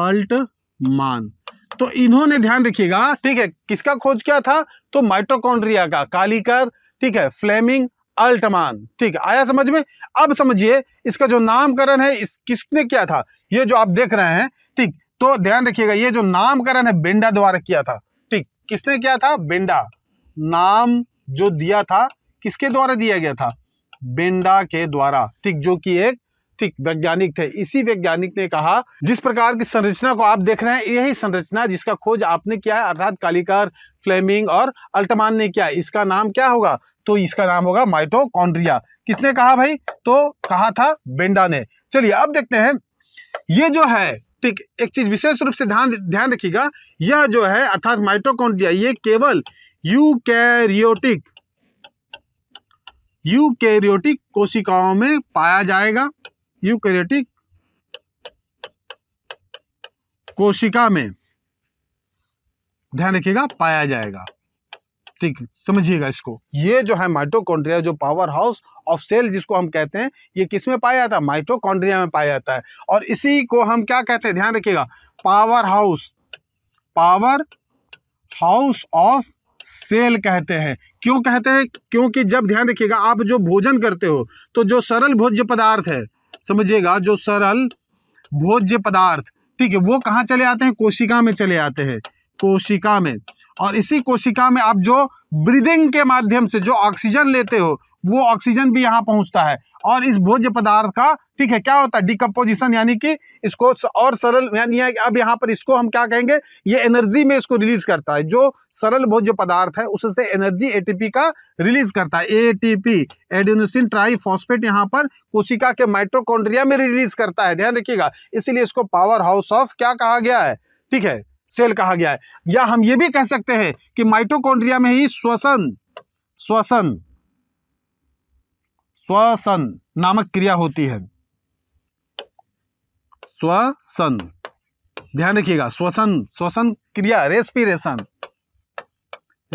Speaker 1: अल्टमान तो इन्होंने ध्यान रखिएगा ठीक है किसका खोज किया था तो माइट्रोकॉन्ड्रिया का कालीकर ठीक है फ्लेमिंग अल्टमान ठीक है आया समझ में अब समझिए इसका जो नामकरण है इस किसने किया था ये जो आप देख रहे हैं ठीक तो ध्यान रखिएगा ये जो नामकरण है बेंडा द्वारा किया था ठीक किसने किया था बेंडा नाम जो दिया था किसके द्वारा दिया गया था बेंडा के द्वारा ठीक जो कि एक ठीक वैज्ञानिक थे इसी वैज्ञानिक ने कहा जिस प्रकार की संरचना को आप देख रहे हैं यही संरचना जिसका खोज आपने किया है अर्थात कालीकर फ्लेमिंग और अल्टमान ने किया इसका नाम क्या होगा तो इसका नाम होगा माइटोकॉन्ड्रिया किसने कहा भाई तो कहा था बेंडा ने चलिए अब देखते हैं ये जो है ठीक एक चीज विशेष रूप से ध्यान ध्यान रखिएगा यह जो है अर्थात माइटोकॉन्ड्रिया ये केवल यूकैरियोटिक यूकैरियोटिक कोशिकाओं में पाया जाएगा यूकैरियोटिक कोशिका में ध्यान रखिएगा पाया जाएगा ठीक समझिएगा इसको ये जो है माइटोकॉन्ड्रिया जो पावर हाउस ऑफ सेल जिसको हम कहते हैं ये किस में पाया जाता है माइटोकॉन्ड्रिया में पाया जाता है और इसी को हम क्या कहते हैं ध्यान रखिएगा power house power house of cell कहते हैं क्यों कहते हैं क्योंकि जब ध्यान रखिएगा आप जो भोजन करते हो तो जो सरल भोज्य पदार्थ है समझिएगा जो सरल भोज्य पदार्थ ठीक है वो कहाँ चले आते हैं कोशिका में चले आते हैं कोशिका में और इसी कोशिका में आप जो ब्रीदिंग के माध्यम से जो ऑक्सीजन लेते हो वो ऑक्सीजन भी यहाँ पहुँचता है और इस भोज्य पदार्थ का ठीक है क्या होता है डिकम्पोजिशन यानी कि इसको और सरल यानी अब यहाँ पर इसको हम क्या कहेंगे ये एनर्जी में इसको रिलीज करता है जो सरल भोज्य पदार्थ है उससे एनर्जी एटीपी का रिलीज करता है एटीपी ट्राई ट्राईफॉस्फेट यहाँ पर कोशिका के माइट्रोकोन्ड्रिया में रिलीज करता है ध्यान रखिएगा इसीलिए इसको पावर हाउस ऑफ क्या कहा गया है ठीक है सेल कहा गया है या हम ये भी कह सकते हैं कि माइट्रोकोन्ड्रिया में ही श्वसन श्वसन स्वसन नामक क्रिया होती है स्वसन ध्यान रखिएगा श्वसन श्वसन क्रिया रेस्पिरेशन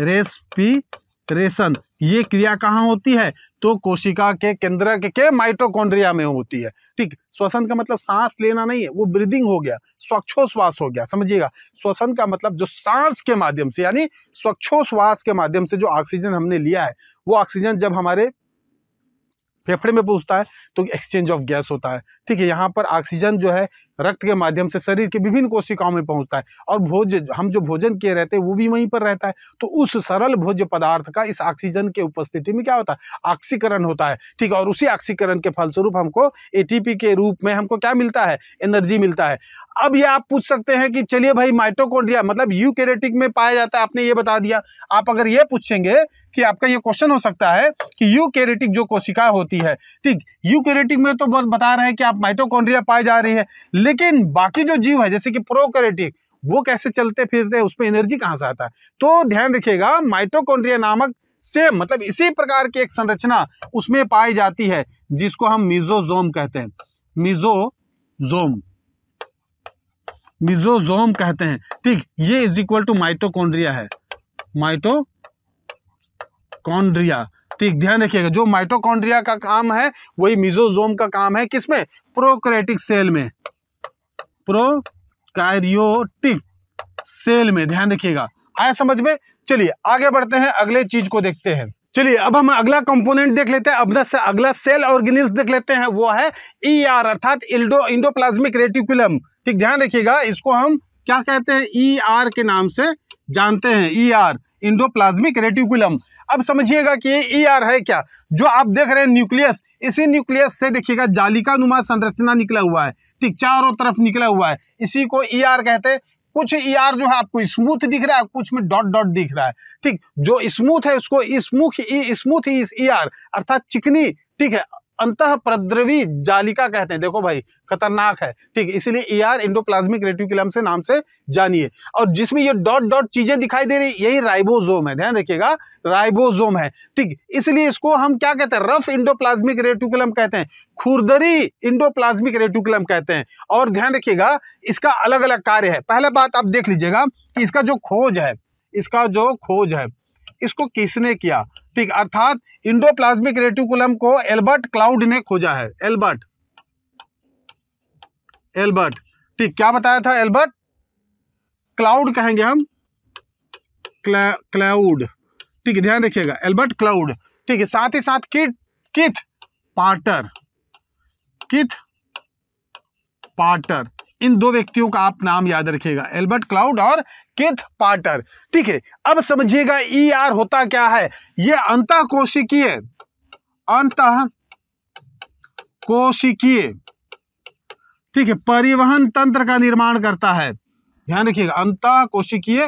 Speaker 1: रेस्पिरेशन ये क्रिया कहाँ होती है तो कोशिका के केंद्र के, के माइटोकॉन्ड्रिया में होती है ठीक श्वसन का मतलब सांस लेना नहीं है वो ब्रीदिंग हो गया स्वच्छोश्वास हो गया समझिएगा श्वसन का मतलब जो सांस के माध्यम से यानी स्वच्छोश्वास के माध्यम से जो ऑक्सीजन हमने लिया है वो ऑक्सीजन जब हमारे फेफड़े में पहुँचता है तो एक्सचेंज ऑफ गैस होता है ठीक है यहाँ पर ऑक्सीजन जो है रक्त के माध्यम से शरीर के विभिन्न कोशिकाओं में पहुँचता है और भोज हम जो भोजन किए रहते हैं वो भी वहीं पर रहता है तो उस सरल भोज्य पदार्थ का इस ऑक्सीजन के उपस्थिति में क्या होता है ऑक्सीकरण होता है ठीक है और उसी ऑक्सीकरण के फलस्वरूप हमको ए के रूप में हमको क्या मिलता है एनर्जी मिलता है अब ये आप पूछ सकते हैं कि चलिए भाई माइट्रोकोड्रिया मतलब यू में पाया जाता है आपने ये बता दिया आप अगर ये पूछेंगे कि आपका ये क्वेश्चन हो सकता है कि यू जो कोशिका होती है ठीक यू में तो बता रहे हैं कि आप आप माइटोकॉन्ड्रिया पाई जा रही है लेकिन बाकी जो जीव है जैसे कि प्रोकैरियोटिक वो कैसे चलते फिरते हैं उसमें एनर्जी कहाँ से आता है तो ध्यान रखिएगा माइटोकॉन्ड्रिया नामक से मतलब इसी प्रकार की एक संरचना उसमें पाई जाती है जिसको हम मिजोजोम कहते हैं मिजोजोम मिजोजोम कहते हैं ठीक ये इज इक्वल टू माइटोकॉन्ड्रिया है माइटो कॉन्ड्रिया तो ध्यान रखिएगा जो माइटोकॉन्ड्रिया का काम है वही मिजोजोम का काम है किसमें प्रोक्रेटिक सेल में प्रोकार्योटिक सेल में ध्यान रखिएगा आया समझ में चलिए आगे बढ़ते हैं अगले चीज को देखते हैं चलिए अब हम अगला कंपोनेंट देख लेते हैं अब से अगला सेल ऑर्गेनिल्स देख लेते हैं वो है ई e आर अर्थात इल्डो इंडोप्लाज्मिक रेटिकुलम ठीक ध्यान रखिएगा इसको हम क्या कहते हैं ई e आर के नाम से जानते हैं ई आर इंडोप्लाज्मिक रेटिकुलम अब समझिएगा कि ई आर e है क्या जो आप देख रहे हैं न्यूक्लियस इसी न्यूक्लियस से देखिएगा जालिका नुमा संरचना निकला हुआ है ठीक चारों तरफ निकला हुआ है इसी को ई e आर कहते हैं कुछ ई e आर जो है आपको स्मूथ दिख रहा है कुछ में डॉट डॉट दिख रहा है ठीक जो स्मूथ है उसको स्मूथ स्मूथ ई आर अर्थात चिकनी ठीक है अंत प्रद्रवी जालिका कहते हैं देखो भाई खतरनाक है ठीक इसलिए ई आर इंडोप्लाज्मिक रेटिकुलम से नाम से जानिए और जिसमें ये डॉट डॉट चीजें दिखाई दे रही यही राइबोजोम है ध्यान रखिएगा राइबोजोम है ठीक इसलिए इसको हम क्या कहते हैं रफ इंडोप्लाज्मिक रेटिकुलम कहते हैं खुरदरी इंडोप्लाज्मिक रेटिकुलम कहते हैं और ध्यान रखिएगा इसका अलग अलग कार्य है पहला बात आप देख लीजिएगा कि इसका जो खोज है इसका जो खोज है इसको किसने किया ठीक अर्थात इंडोप्लाज्मिक रेटिकुलम को एल्बर्ट क्लाउड ने खोजा है एल्बर्ट एल्बर्ट ठीक क्या बताया था एल्बर्ट क्लाउड कहेंगे हम क्लाउड ठीक है ध्यान रखिएगा एल्बर्ट क्लाउड ठीक है साथ ही साथ किट किथ पार्टर किथ पार्टर इन दो व्यक्तियों का आप नाम याद रखिएगा एल्बर्ट क्लाउड और किथ पार्टर ठीक है अब समझिएगा ई e आर होता क्या है ये अंत कोशिकीय अंत कोशिकीय ठीक है परिवहन तंत्र का निर्माण करता है ध्यान रखिएगा अंत कोशिकीय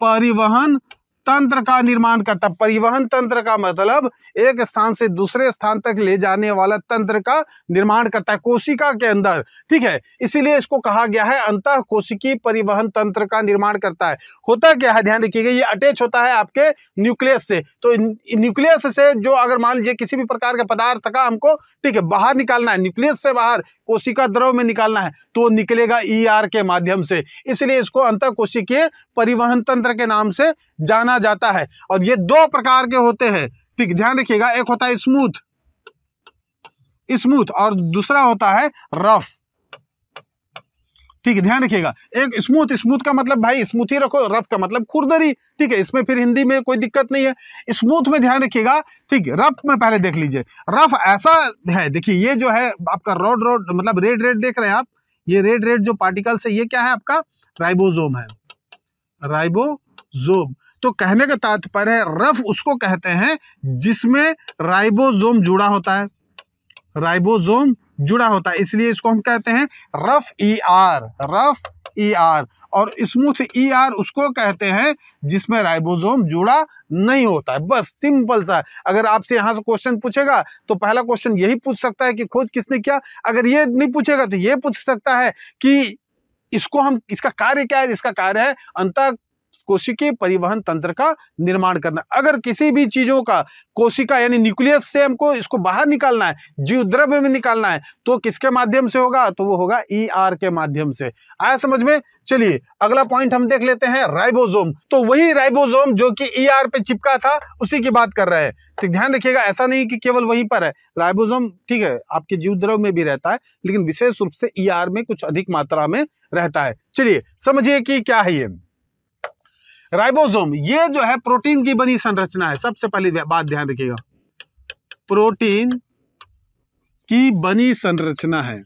Speaker 1: परिवहन तंत्र का निर्माण करता परिवहन तंत्र का मतलब एक स्थान से दूसरे स्थान तक ले जाने वाला तंत्र का निर्माण करता है कोशिका के अंदर ठीक है इसीलिए इसको कहा गया है अंत कोशिकी परिवहन तंत्र का निर्माण करता है होता क्या है ध्यान रखिएगा ये अटैच होता है आपके न्यूक्लियस से तो न्यूक्लियस से जो अगर मान लीजिए किसी भी प्रकार का पदार्थ का हमको ठीक है बाहर निकालना है न्यूक्लियस से बाहर कोशिका द्रव में निकालना है तो निकलेगा ई e के माध्यम से इसलिए इसको अंत कोशिकीय परिवहन तंत्र के नाम से जाना माना जाता है और ये दो प्रकार के होते हैं ठीक ध्यान रखिएगा एक होता है स्मूथ स्मूथ और दूसरा होता है रफ ठीक ध्यान रखिएगा एक स्मूथ स्मूथ का मतलब भाई स्मूथी रखो रफ का मतलब खुरदरी ठीक है इसमें फिर हिंदी में कोई दिक्कत नहीं है स्मूथ में ध्यान रखिएगा ठीक रफ में पहले देख लीजिए रफ ऐसा है देखिए ये जो है आपका रोड रोड मतलब रेड रेड देख रहे हैं आप ये रेड रेड जो पार्टिकल्स है ये क्या है आपका राइबोजोम है राइबोजोम तो कहने का तात्पर्य है रफ उसको कहते हैं जिसमें राइबोजोम जुड़ा होता है राइबोजोम जुड़ा होता है इसलिए इसको हम कहते हैं rough E e R rough E e R और स्मूथ ई e आर उसको कहते हैं जिसमें राइबोसोम जुड़ा नहीं होता है बस सिंपल सा अगर आपसे यहां से क्वेश्चन पूछेगा तो पहला क्वेश्चन यही पूछ सकता है कि खोज किसने किया अगर ये नहीं पूछेगा तो ये पूछ सकता है कि इसको हम इसका कार्य क्या है इसका कार्य है अंत कोशिकीय परिवहन तंत्र का निर्माण करना अगर किसी भी चीज़ों का कोशिका यानी न्यूक्लियस से हमको इसको बाहर निकालना है जीव द्रव्य में निकालना है तो किसके माध्यम से होगा तो वो होगा ई e ER के माध्यम से आया समझ में चलिए अगला पॉइंट हम देख लेते हैं राइबोजोम तो वही राइबोजोम जो कि ई e ER पे चिपका था उसी की बात कर रहे हैं तो ध्यान रखिएगा ऐसा नहीं कि केवल वहीं पर है राइबोजोम ठीक है आपके जीव द्रव में भी रहता है लेकिन विशेष रूप से ई e ER में कुछ अधिक मात्रा में रहता है चलिए समझिए कि क्या है ये राइबोसोम ये जो है प्रोटीन की बनी संरचना है सबसे पहली बात ध्यान रखिएगा प्रोटीन की बनी संरचना है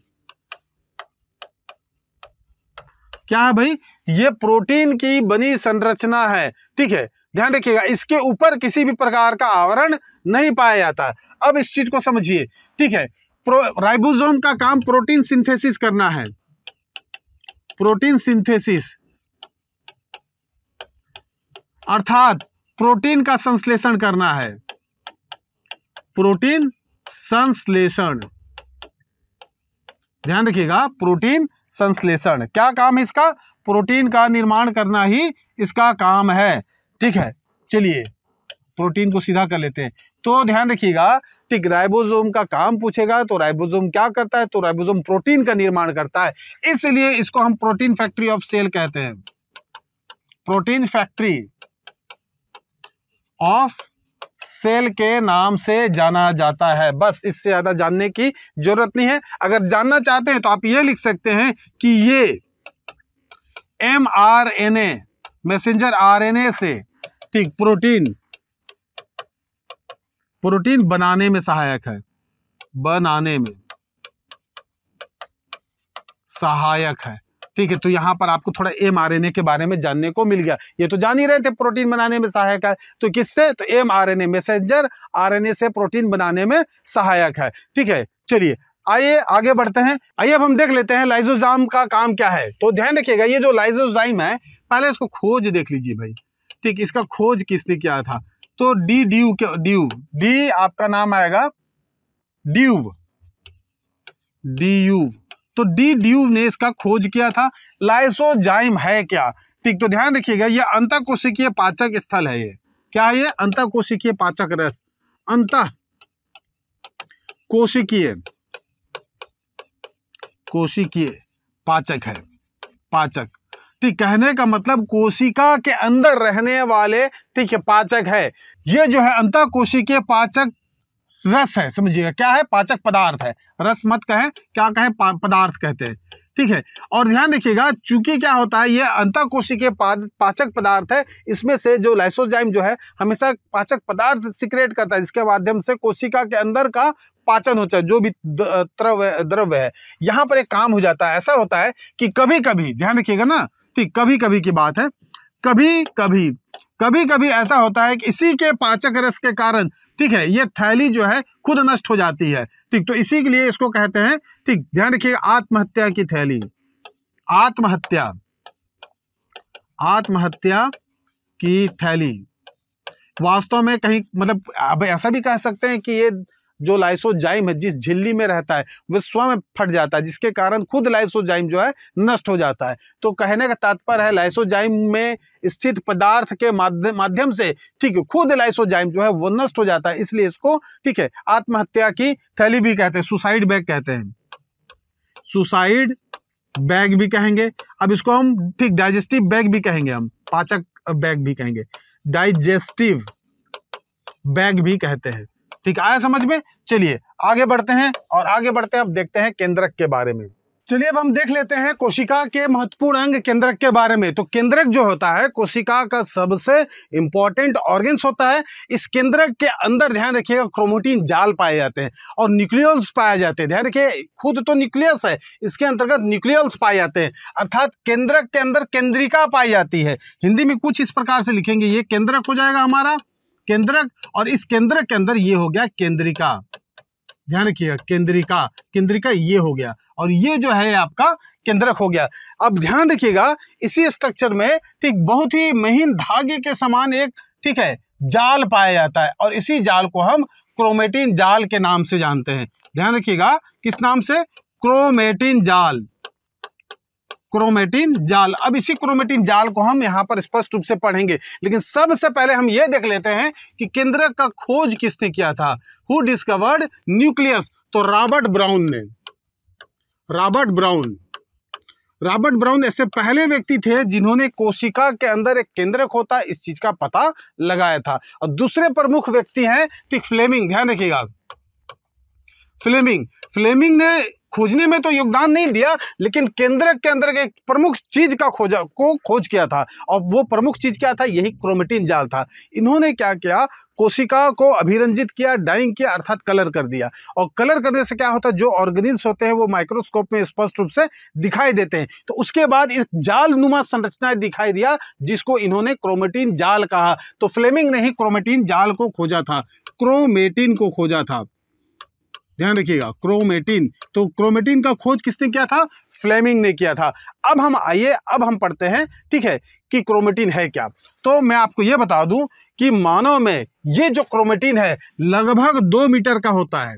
Speaker 1: क्या है भाई ये प्रोटीन की बनी संरचना है ठीक है ध्यान रखिएगा इसके ऊपर किसी भी प्रकार का आवरण नहीं पाया जाता अब इस चीज को समझिए ठीक है राइबोसोम का काम प्रोटीन सिंथेसिस करना है प्रोटीन सिंथेसिस अर्थात प्रोटीन का संश्लेषण करना है प्रोटीन संश्लेषण ध्यान रखिएगा प्रोटीन संश्लेषण क्या काम है इसका प्रोटीन का निर्माण करना ही इसका काम है ठीक है चलिए प्रोटीन को सीधा कर लेते हैं तो ध्यान रखिएगा ठीक राइबोसोम का काम पूछेगा तो राइबोसोम क्या करता है तो राइबोसोम प्रोटीन का निर्माण करता है इसलिए इसको हम प्रोटीन फैक्ट्री ऑफ सेल कहते हैं प्रोटीन फैक्ट्री ऑफ सेल के नाम से जाना जाता है बस इससे ज़्यादा जानने की जरूरत नहीं है अगर जानना चाहते हैं तो आप यह लिख सकते हैं कि ये M R N A messenger R N A से ठीक प्रोटीन प्रोटीन बनाने में सहायक है बनाने में सहायक है ठीक है तो यहाँ पर आपको थोड़ा एम आर के बारे में जानने को मिल गया ये तो जान ही रहे थे प्रोटीन बनाने में सहायक है तो किससे तो M R N A R से प्रोटीन बनाने में सहायक है ठीक है चलिए आइए आगे बढ़ते हैं आइए अब हम देख लेते हैं लाइजोजाम का काम क्या है तो ध्यान रखिएगा ये जो लाइजोजाइम है पहले इसको खोज देख लीजिए भाई ठीक इसका खोज किसने किया था तो de Duve de Duve de आपका नाम आएगा ड्यू डी यू तो डी ड्यूव ने इसका खोज किया था लाइसोजाइम है क्या ठीक तो ध्यान रखिएगा ये कोशिकीय पाचक स्थल है ये क्या है ये अंतकोशिकीय पाचक रस अंत कोशिकीय कोशिकीय पाचक है पाचक ठीक कहने का मतलब कोशिका के अंदर रहने वाले ठीक है पाचक है ये जो है अंत कोशिकीय पाचक रस है समझिएगा क्या है पाचक पदार्थ है रस मत कहें क्या कहें पदार्थ कहते हैं ठीक है और ध्यान रखिएगा चूंकि क्या होता है ये अंताकोशी के पाचक पदार्थ है इसमें से जो लाइसोजाइम जो है हमेशा पाचक पदार्थ सिक्रेट करता है जिसके माध्यम से कोशिका के अंदर का पाचन होता है जो भी द्रव द्रव्य है यहाँ पर एक काम हो जाता है ऐसा होता है कि कभी कभी ध्यान रखिएगा ना ठीक कभी कभी की बात है कभी कभी कभी कभी ऐसा होता है कि इसी के पाचक रस के कारण ठीक है ये थैली जो है खुद नष्ट हो जाती है ठीक तो इसी के लिए इसको कहते हैं ठीक ध्यान रखिएगा आत्महत्या की थैली आत्महत्या आत्महत्या की थैली वास्तव में कहीं मतलब अब ऐसा भी कह सकते हैं कि ये जो लाइसोजाइम है जिस झिल्ली में रहता है वह स्वयं फट जाता है जिसके कारण खुद लाइसोजाइम जो है नष्ट हो जाता है तो कहने का तात्पर्य है लाइसोजाइम में स्थित पदार्थ के माध्यम माध्यम से ठीक है खुद लाइसोजाइम जो है वो नष्ट हो जाता है इसलिए इसको ठीक है आत्महत्या की थैली भी कहते हैं सुसाइड बैग कहते हैं सुसाइड बैग भी कहेंगे अब इसको हम ठीक डाइजेस्टिव बैग भी कहेंगे हम पाचक बैग भी कहेंगे डाइजेस्टिव बैग भी कहते हैं ठीक आया समझ में चलिए आगे बढ़ते हैं और आगे बढ़ते हैं अब देखते हैं केंद्रक के बारे में चलिए अब हम देख लेते हैं कोशिका के महत्वपूर्ण अंग केंद्रक के बारे में तो केंद्रक जो होता है कोशिका का सबसे इंपॉर्टेंट ऑर्गेन्स होता है इस केंद्रक के अंदर ध्यान रखिएगा क्रोमोटीन जाल पाए जाते हैं और न्यूक्लियोल्स पाए जाते हैं ध्यान रखिए खुद तो न्यूक्लियस है इसके अंतर्गत न्यूक्लियल्स पाए जाते हैं अर्थात केंद्रक के अंदर केंद्रिका पाई जाती है हिंदी में कुछ इस प्रकार से लिखेंगे ये केंद्रक हो जाएगा हमारा केंद्रक और इस केंद्रक के अंदर ये हो गया केंद्रिका ध्यान रखिएगा केंद्रिका केंद्रिका ये हो गया और ये जो है आपका केंद्रक हो गया अब ध्यान रखिएगा इसी स्ट्रक्चर में ठीक बहुत ही महीन धागे के समान एक ठीक है जाल पाया जाता है और इसी जाल को हम क्रोमेटिन जाल के नाम से जानते हैं ध्यान रखिएगा किस नाम से क्रोमेटिन जाल क्रोमेटिन जाल अब इसी क्रोमेटिन जाल को हम यहाँ पर स्पष्ट रूप से पढ़ेंगे लेकिन सबसे पहले हम ये देख लेते हैं कि केंद्र का खोज किसने किया था हु डिस्कवर्ड न्यूक्लियस तो रॉबर्ट ब्राउन ने रॉबर्ट ब्राउन रॉबर्ट ब्राउन ऐसे पहले व्यक्ति थे जिन्होंने कोशिका के अंदर एक केंद्रक होता इस चीज का पता लगाया था और दूसरे प्रमुख व्यक्ति हैं टिक फ्लेमिंग ध्यान रखिएगा फ्लेमिंग फ्लेमिंग ने खोजने में तो योगदान नहीं दिया लेकिन केंद्र के अंदर एक प्रमुख चीज़ का खोजा को खोज किया था और वो प्रमुख चीज़ क्या था यही क्रोमेटिन जाल था इन्होंने क्या किया कोशिका को अभिरंजित किया डाइंग किया अर्थात कलर कर दिया और कलर करने से क्या होता है जो ऑर्गेनिज होते हैं वो माइक्रोस्कोप में स्पष्ट रूप से दिखाई देते हैं तो उसके बाद इस जाल नुमा संरचनाएं दिखाई दिया जिसको इन्होंने क्रोमेटिन जाल कहा तो फ्लेमिंग ने ही क्रोमेटिन जाल को खोजा था क्रोमेटिन को खोजा था ध्यान रखिएगा क्रोमेटिन तो क्रोमेटिन का खोज किसने किया था फ्लेमिंग ने किया था अब हम आइए अब हम पढ़ते हैं ठीक है कि क्रोमेटिन है क्या तो मैं आपको ये बता दूं कि मानव में ये जो क्रोमेटिन है लगभग दो मीटर का होता है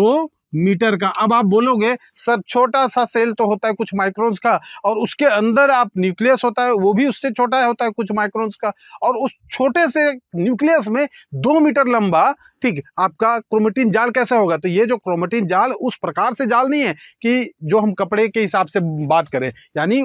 Speaker 1: दो मीटर का अब आप बोलोगे सर छोटा सा सेल तो होता है कुछ माइक्रोन्स का और उसके अंदर आप न्यूक्लियस होता है वो भी उससे छोटा होता है कुछ माइक्रोन्स का और उस छोटे से न्यूक्लियस में दो मीटर लंबा ठीक आपका क्रोमेटिन जाल कैसे होगा तो ये जो क्रोमेटिन जाल उस प्रकार से जाल नहीं है कि जो हम कपड़े के हिसाब से बात करें यानी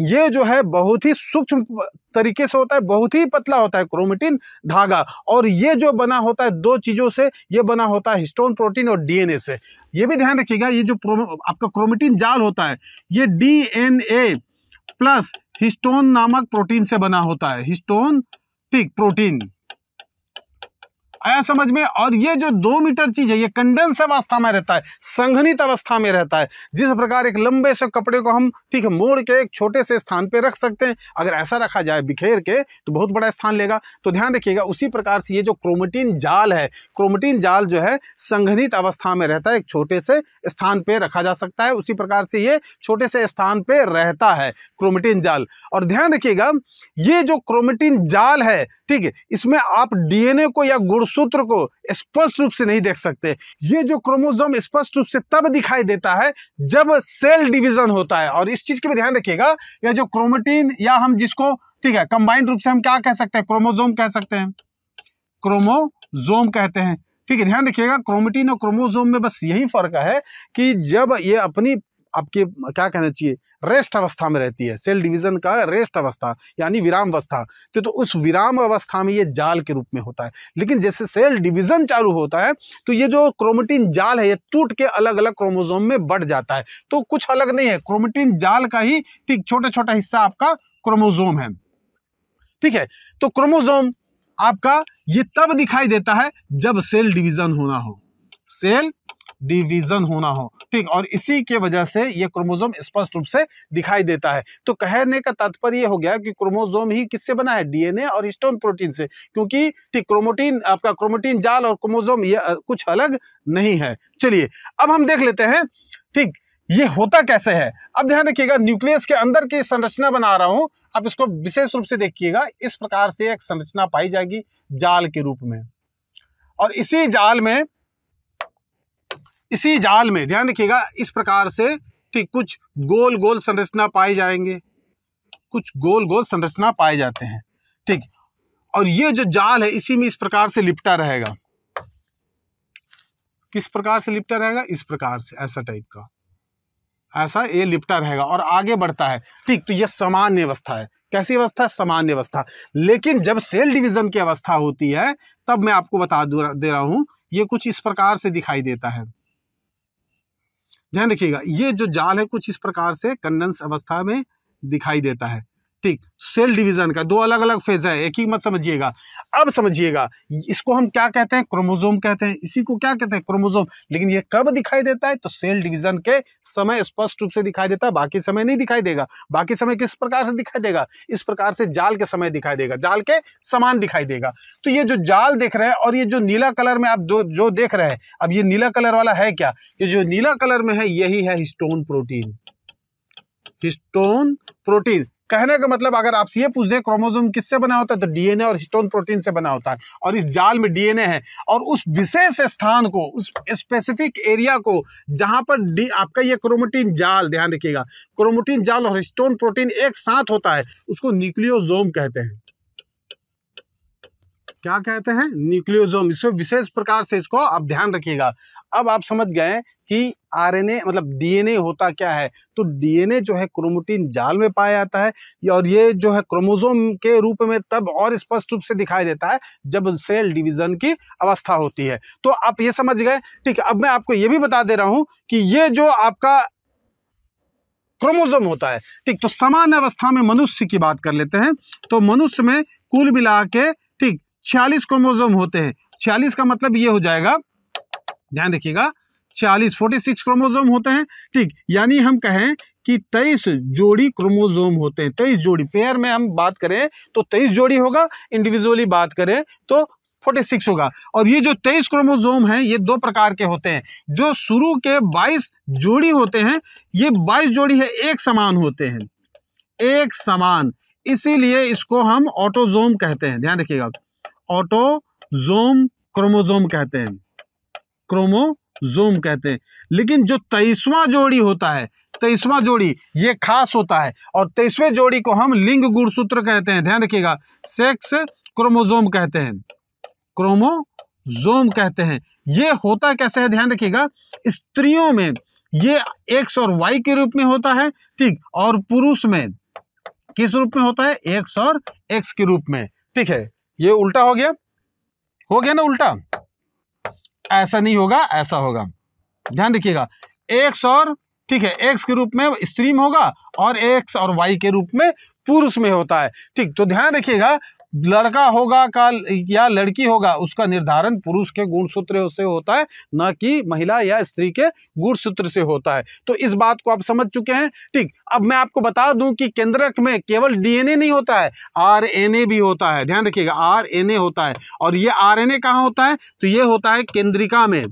Speaker 1: ये जो है बहुत ही सूक्ष्म तरीके से होता है बहुत ही पतला होता है क्रोमेटिन धागा और ये जो बना होता है दो चीज़ों से ये बना होता है हिस्टोन प्रोटीन और डीएनए से ये भी ध्यान रखिएगा ये जो आपका क्रोमेटिन जाल होता है ये डीएनए प्लस हिस्टोन नामक प्रोटीन से बना होता है हिस्टोन टिक प्रोटीन आया समझ में और ये जो दो मीटर चीज़ है ये कंडेंस अवस्था में रहता है संघनित अवस्था में रहता है जिस प्रकार एक लंबे से कपड़े को हम ठीक है मोड़ के एक छोटे से स्थान पर रख सकते हैं अगर ऐसा रखा जाए बिखेर के तो बहुत बड़ा स्थान लेगा तो ध्यान रखिएगा उसी प्रकार से ये जो क्रोमेटिन जाल है क्रोमेटिन जाल जो है संघनित अवस्था में रहता है एक छोटे से स्थान पर रखा जा सकता है उसी प्रकार से ये छोटे से स्थान पर रहता है क्रोमेटिन जाल और ध्यान रखिएगा ये जो क्रोमेटिन जाल है ठीक है इसमें आप डीएनए को या गुड़ उस सूत्र को स्पष्ट रूप से नहीं देख सकते ये जो क्रोमोजोम स्पष्ट रूप से तब दिखाई देता है जब सेल डिवीजन होता है और इस चीज के भी ध्यान रखिएगा यह जो क्रोमोटीन या हम जिसको ठीक है कंबाइंड रूप से हम क्या कह सकते हैं क्रोमोजोम कह सकते हैं क्रोमोजोम कहते हैं ठीक है ध्यान रखिएगा क्रोमेटीन और क्रोमोजोम में बस यही फर्क है कि जब ये अपनी आपके क्या कहना चाहिए रेस्ट अवस्था में रहती है सेल डिवीजन का रेस्ट अवस्था यानी विराम अवस्था तो, तो उस विराम अवस्था में ये जाल के रूप में होता है लेकिन जैसे सेल डिवीजन चालू होता है तो ये जो क्रोमेटिन जाल है ये टूट के अलग अलग क्रोमोजोम में बढ़ जाता है तो कुछ अलग नहीं है क्रोमेटिन जाल का ही ठीक छोटा छोटा हिस्सा आपका क्रोमोजोम है ठीक है तो क्रोमोजोम आपका ये तब दिखाई देता है जब सेल डिवीजन होना हो सेल डिवीजन होना हो ठीक और इसी के वजह से ये क्रोमोजोम स्पष्ट रूप से दिखाई देता है तो कहने का तात्पर्य हो गया कि क्रोमोजोम ही किससे बना है डीएनए और स्टोन प्रोटीन से क्योंकि ठीक क्रोमोटीन आपका क्रोमोटीन जाल और क्रोमोजोम ये कुछ अलग नहीं है चलिए अब हम देख लेते हैं ठीक ये होता कैसे है अब ध्यान रखिएगा न्यूक्लियस के अंदर की संरचना बना रहा हूं आप इसको विशेष रूप से देखिएगा इस प्रकार से एक संरचना पाई जाएगी जाल के रूप में और इसी जाल में इसी जाल में ध्यान रखिएगा इस प्रकार से ठीक कुछ गोल गोल संरचना पाए जाएंगे कुछ गोल गोल संरचना पाए जाते हैं ठीक और ये जो जाल है इसी में इस प्रकार से लिपटा रहेगा किस प्रकार से लिपटा रहेगा इस प्रकार से ऐसा टाइप का ऐसा ये लिपटा रहेगा और आगे बढ़ता है ठीक तो ये सामान्य अवस्था है कैसी अवस्था है सामान्य अवस्था लेकिन जब सेल डिवीजन की अवस्था होती है तब मैं आपको बता दे रहा हूं ये कुछ इस प्रकार से दिखाई देता है ध्यान रखिएगा ये जो जाल है कुछ इस प्रकार से कंडेंस अवस्था में दिखाई देता है ठीक सेल डिवीजन का दो अलग अलग फेज है एक ही मत समझिएगा अब समझिएगा इसको हम क्या कहते हैं क्रोमोजोम कहते हैं इसी को क्या कहते हैं क्रोमोजोम लेकिन ये कब दिखाई देता है तो सेल डिवीजन के समय स्पष्ट रूप से दिखाई देता है बाकी समय नहीं दिखाई देगा बाकी समय किस प्रकार से दिखाई देगा इस प्रकार से जाल के समय दिखाई देगा जाल के समान दिखाई देगा तो ये जो जाल देख रहे हैं और ये जो नीला कलर में आप जो जो देख रहे हैं अब ये नीला कलर वाला है क्या ये जो नीला कलर में है यही है हिस्टोन प्रोटीन हिस्टोन प्रोटीन कहने का मतलब अगर आपसे ये पूछ दें क्रोमोजोम किससे बना होता है तो डीएनए और हिस्टोन प्रोटीन से बना होता है और इस जाल में डीएनए है और उस विशेष स्थान को उस स्पेसिफिक एरिया को जहां पर डी आपका ये क्रोमोटीन जाल ध्यान रखिएगा क्रोमोटीन जाल और हिस्टोन प्रोटीन एक साथ होता है उसको न्यूक्लियोजोम कहते हैं क्या कहते हैं न्यूक्लियोजोम इसमें विशेष प्रकार से इसको आप ध्यान रखिएगा अब आप समझ गए कि आरएनए मतलब डीएनए होता क्या है तो डीएनए जो है क्रोमोटीन जाल में पाया जाता है और ये जो है क्रोमोजोम के रूप में तब और स्पष्ट रूप से दिखाई देता है जब सेल डिवीजन की अवस्था होती है तो आप ये समझ गए ठीक अब मैं आपको ये भी बता दे रहा हूँ कि ये जो आपका क्रोमोजोम होता है ठीक तो समान अवस्था में मनुष्य की बात कर लेते हैं तो मनुष्य में कुल मिला के ठीक छियालीस क्रोमोजोम होते हैं छियालीस का मतलब ये हो जाएगा ध्यान रखिएगा छियालीस फोर्टी सिक्स क्रोमोजोम होते हैं ठीक यानी हम कहें कि तेईस जोड़ी क्रोमोजोम होते हैं तेईस जोड़ी पेयर में हम बात करें तो तेईस जोड़ी होगा इंडिविजुअली बात करें तो फोर्टी सिक्स होगा और ये जो तेईस क्रोमोजोम हैं ये दो प्रकार के होते हैं जो शुरू के बाईस जोड़ी होते हैं ये बाईस जोड़ी है एक समान होते हैं एक समान इसीलिए इसको हम ऑटोजोम कहते हैं ध्यान रखिएगा ऑटोजोम क्रोमोजोम कहते हैं क्रोमो जूम कहते हैं लेकिन जो तेईसवां जोड़ी होता है तेईसवां जोड़ी ये खास होता है और तेईसवें जोड़ी को हम लिंग गुणसूत्र कहते हैं ध्यान रखिएगा सेक्स क्रोमोजोम कहते हैं क्रोमोजोम कहते हैं ये होता कैसे है ध्यान रखिएगा स्त्रियों में ये एक्स और वाई के रूप में होता है ठीक और पुरुष में किस रूप में होता है एक्स और एक्स के रूप में ठीक है ये उल्टा हो गया हो गया ना उल्टा ऐसा नहीं होगा ऐसा होगा ध्यान रखिएगा एक्स और ठीक है एक्स के रूप में स्त्री में होगा और एक्स और वाई के रूप में पुरुष में होता है ठीक तो ध्यान रखिएगा लड़का होगा का या लड़की होगा उसका निर्धारण पुरुष के गुणसूत्र से होता है न कि महिला या स्त्री के गुणसूत्र से होता है तो इस बात को आप समझ चुके हैं ठीक अब मैं आपको बता दूं कि केंद्रक में केवल डीएनए नहीं होता है आरएनए भी होता है ध्यान रखिएगा आरएनए होता है और ये आरएनए कहाँ होता है तो ये होता है केंद्रिका में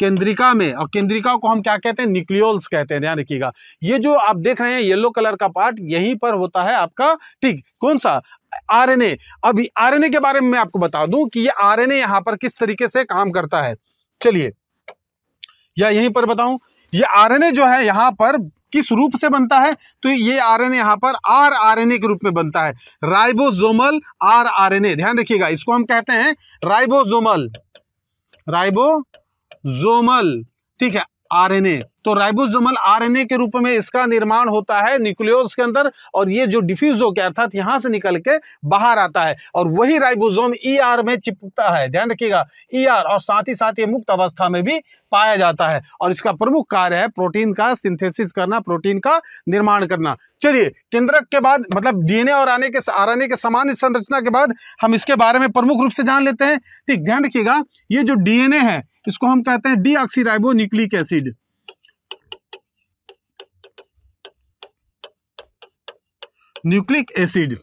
Speaker 1: केंद्रिका में और केंद्रिका को हम क्या कहते हैं न्यूक्लियोल्स कहते हैं ध्यान रखिएगा ये जो आप देख रहे हैं येलो कलर का पार्ट यहीं पर होता है आपका ठीक कौन सा आरएनए अभी आरएनए के बारे में मैं आपको बता दूं कि ये आरएनए यहां पर किस तरीके से काम करता है चलिए या यहीं पर बताऊं ये आरएनए जो है यहां पर किस रूप से बनता है तो ये आरएनए यहां पर आर आरएनए के रूप में बनता है राइबोजोमल आर आरएनए ध्यान रखिएगा इसको हम कहते हैं राइबोजोमल राइबोजोमल ठीक है आरएनए तो राइबोसोमल आरएनए के रूप में इसका निर्माण होता है न्यूक्लियोस के अंदर और ये जो डिफ्यूज होकर अर्थात यहाँ से निकल के बाहर आता है और वही राइबोसोम ईआर e में चिपकता है ध्यान रखिएगा ईआर e और साथ ही साथ ये मुक्त अवस्था में भी पाया जाता है और इसका प्रमुख कार्य है प्रोटीन का सिंथेसिस करना प्रोटीन का निर्माण करना चलिए केंद्रक के बाद मतलब डीएनए और आने के आरएनए के सामान्य संरचना के बाद हम इसके बारे में प्रमुख रूप से जान लेते हैं ठीक ध्यान रखिएगा ये जो डीएनए है इसको हम कहते हैं deoxyribo nucleic acid nucleic acid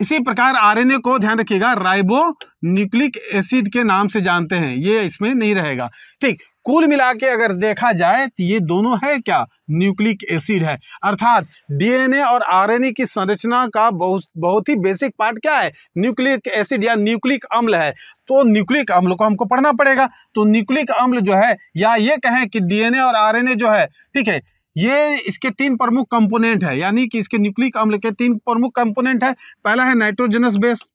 Speaker 1: इसी प्रकार आरएनए को ध्यान रखिएगा राइबो न्यूक्लिक एसिड के नाम से जानते हैं ये इसमें नहीं रहेगा ठीक कुल मिला के अगर देखा जाए तो ये दोनों है क्या न्यूक्लिक एसिड है अर्थात डीएनए और आरएनए की संरचना का बहुत बहुत ही बेसिक पार्ट क्या है न्यूक्लिक एसिड या न्यूक्लिक अम्ल है तो न्यूक्लिक अम्ल को हमको पढ़ना पड़ेगा तो न्यूक्लिक अम्ल जो है या ये कहें कि डीएनए और आरएनए जो है ठीक है ये इसके तीन प्रमुख कंपोनेंट है यानी कि इसके न्यूक्लिक अम्ल के तीन प्रमुख कंपोनेंट है पहला है nitrogenous base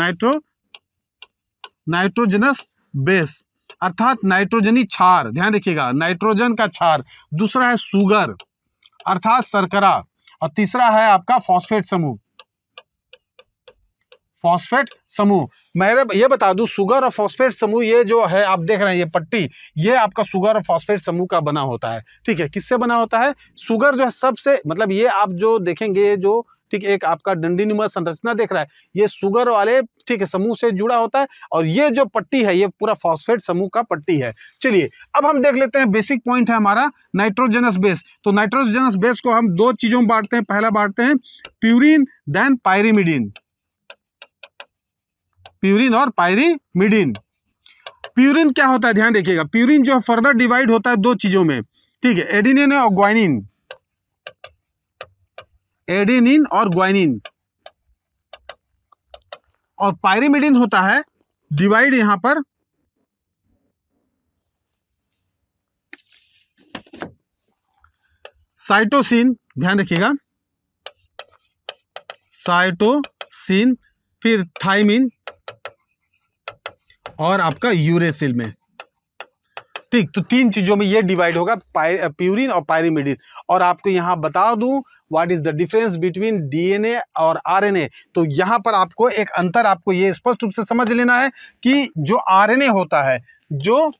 Speaker 1: nitro nitrogenous base अर्थात नाइट्रोजनी छार ध्यान रखिएगा नाइट्रोजन का छार दूसरा है सुगर अर्थात शर्करा और तीसरा है आपका फॉस्फेट समूह फॉस्फेट समूह मैं ये बता दूं सुगर और फॉस्फेट समूह ये जो है आप देख रहे हैं ये पट्टी ये आपका सुगर और फॉस्फेट समूह का बना होता है ठीक है किससे बना होता है सुगर जो है सबसे मतलब ये आप जो देखेंगे जो ठीक एक आपका डंडी नुमा संरचना देख रहा है ये सुगर वाले ठीक है समूह से जुड़ा होता है और ये जो पट्टी है ये पूरा फॉस्फेट समूह का पट्टी है चलिए अब हम देख लेते हैं बेसिक पॉइंट है हमारा नाइट्रोजनस बेस तो नाइट्रोजनस बेस को हम दो चीज़ों में बांटते हैं पहला बांटते हैं प्यूरिन देन पायरिमिडिन प्यूरिन और पायरीमिडिन प्यूरिन क्या होता है ध्यान रखिएगा प्यूरिन जो फर्दर डिवाइड होता है दो चीज़ों में ठीक है एडिनिन और ग्वाइनिन एडिनिन और ग्वाइनिन और पायरीमिडिन होता है डिवाइड यहां पर साइटोसिन ध्यान रखिएगा साइटोसिन फिर थाइमिन और आपका यूरेसिल में ठीक तो तीन चीज़ों में ये डिवाइड होगा प्यूरिन और पायरीमिडिन और आपको यहाँ बता दू what is the difference between DNA और आरएनए तो यहाँ पर आपको एक अंतर आपको ये स्पष्ट रूप से समझ लेना है कि जो आरएनए होता है जो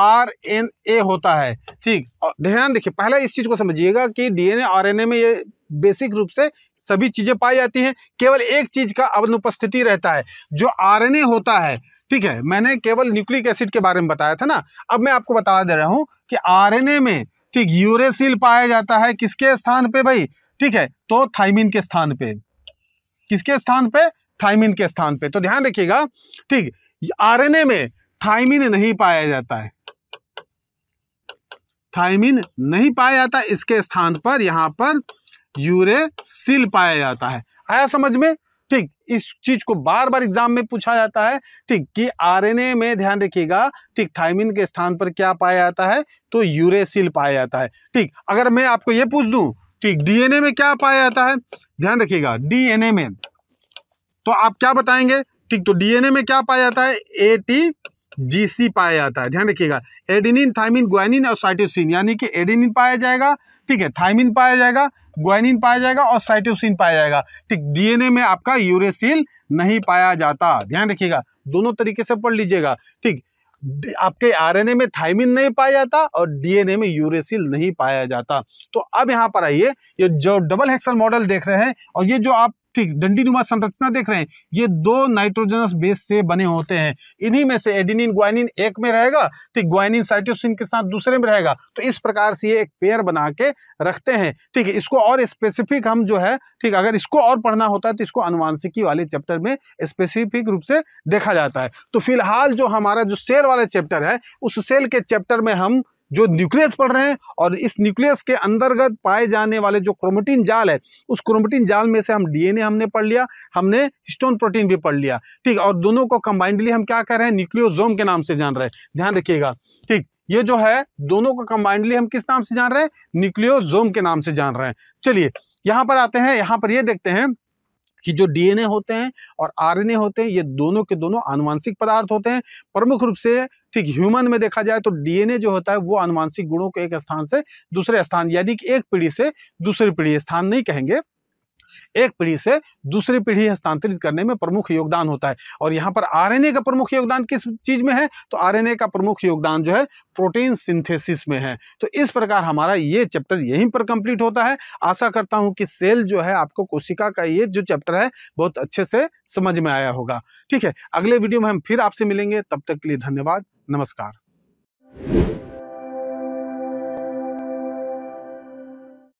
Speaker 1: आर एन ए होता है ठीक और ध्यान देखिए पहले इस चीज़ को समझिएगा कि डीएनए ए में ये बेसिक रूप से सभी चीज़ें पाई जाती हैं केवल एक चीज़ का अनुपस्थिति रहता है जो आरएनए होता है ठीक है मैंने केवल न्यूक्लिक एसिड के बारे में बताया था ना अब मैं आपको बता दे रहा हूं कि आरएनए में ठीक यूरेसिल पाया जाता है किसके स्थान पे भाई ठीक है तो थाइमिन के स्थान पे किसके स्थान पे थाइमिन के स्थान पे तो ध्यान रखिएगा ठीक आरएनए में थाइमिन नहीं पाया जाता है थाइमिन नहीं पाया जाता इसके स्थान पर यहां पर यूरेसिल पाया जाता है आया समझ में इस चीज को बार बार एग्जाम में पूछा जाता है ठीक कि आरएनए में ध्यान रखिएगा ठीक थाइमिन के स्थान पर क्या पाया जाता है तो यूरेसिल पाया जाता है ठीक अगर मैं आपको यह पूछ दू ठीक डीएनए में क्या पाया जाता है ध्यान रखिएगा डीएनए में तो आप क्या बताएंगे ठीक तो डीएनए में क्या पाया जाता है एटी जीसी पाया जाता है ध्यान रखिएगा एडिनिन थाइमिन ग्वाइनिन और साइटोसिन यानी कि एडिनिन पाया जाएगा ठीक है थाइमिन पाया जाएगा ग्वाइनिन पाया जाएगा और साइटोसिन पाया जाएगा ठीक डीएनए में आपका यूरेसिल नहीं पाया जाता ध्यान रखिएगा दोनों तरीके से पढ़ लीजिएगा ठीक आपके आरएनए में थाइमिन नहीं पाया जाता और डीएनए में यूरेसिल नहीं पाया जाता तो अब यहां पर आइए ये जो डबल हेक्सल मॉडल देख रहे हैं और ये जो आप ठीक डंडी नुमा संरचना देख रहे हैं ये दो नाइट्रोजनस बेस से बने होते हैं इन्हीं में से एडिनिन ग्वाइनिन एक में रहेगा ठीक ग्वाइनिन साइटोसिन के साथ दूसरे में रहेगा तो इस प्रकार से ये एक पेयर बना के रखते हैं ठीक है इसको और स्पेसिफिक हम जो है ठीक अगर इसको और पढ़ना होता है तो इसको अनुवांशिकी वाले चैप्टर में स्पेसिफिक रूप से देखा जाता है तो फिलहाल जो हमारा जो सेल वाला चैप्टर है उस सेल के चैप्टर में हम जो न्यूक्लियस पढ़ रहे हैं और इस न्यूक्लियस के अंतर्गत पाए जाने वाले जो क्रोमोटीन जाल है उस क्रोमोटीन जाल में से हम डीएनए हमने पढ़ लिया हमने स्टोन प्रोटीन भी पढ़ लिया ठीक और दोनों को कंबाइंडली हम क्या कह रहे हैं न्यूक्लियोजोम के नाम से जान रहे हैं ध्यान रखिएगा ठीक ये जो है दोनों को कंबाइंडली हम किस नाम से जान रहे हैं न्यूक्लियोजोम के नाम से जान रहे हैं चलिए यहाँ पर आते हैं यहाँ पर ये देखते हैं कि जो डीएनए होते हैं और आरएनए होते हैं ये दोनों के दोनों आनुवांशिक पदार्थ होते हैं प्रमुख रूप से ठीक ह्यूमन में देखा जाए तो डीएनए जो होता है वो आनुवांशिक गुणों के एक स्थान से दूसरे स्थान यानी कि एक पीढ़ी से दूसरी पीढ़ी स्थान नहीं कहेंगे एक पीढ़ी से दूसरी पीढ़ी हस्तांतरित करने में प्रमुख योगदान होता है और यहाँ पर आरएनए का प्रमुख योगदान किस चीज़ में है तो आरएनए का प्रमुख योगदान जो है प्रोटीन सिंथेसिस में है तो इस प्रकार हमारा ये चैप्टर यहीं पर कंप्लीट होता है आशा करता हूँ कि सेल जो है आपको कोशिका का ये जो चैप्टर है बहुत अच्छे से समझ में आया होगा ठीक है अगले वीडियो में हम फिर आपसे मिलेंगे तब तक के लिए धन्यवाद नमस्कार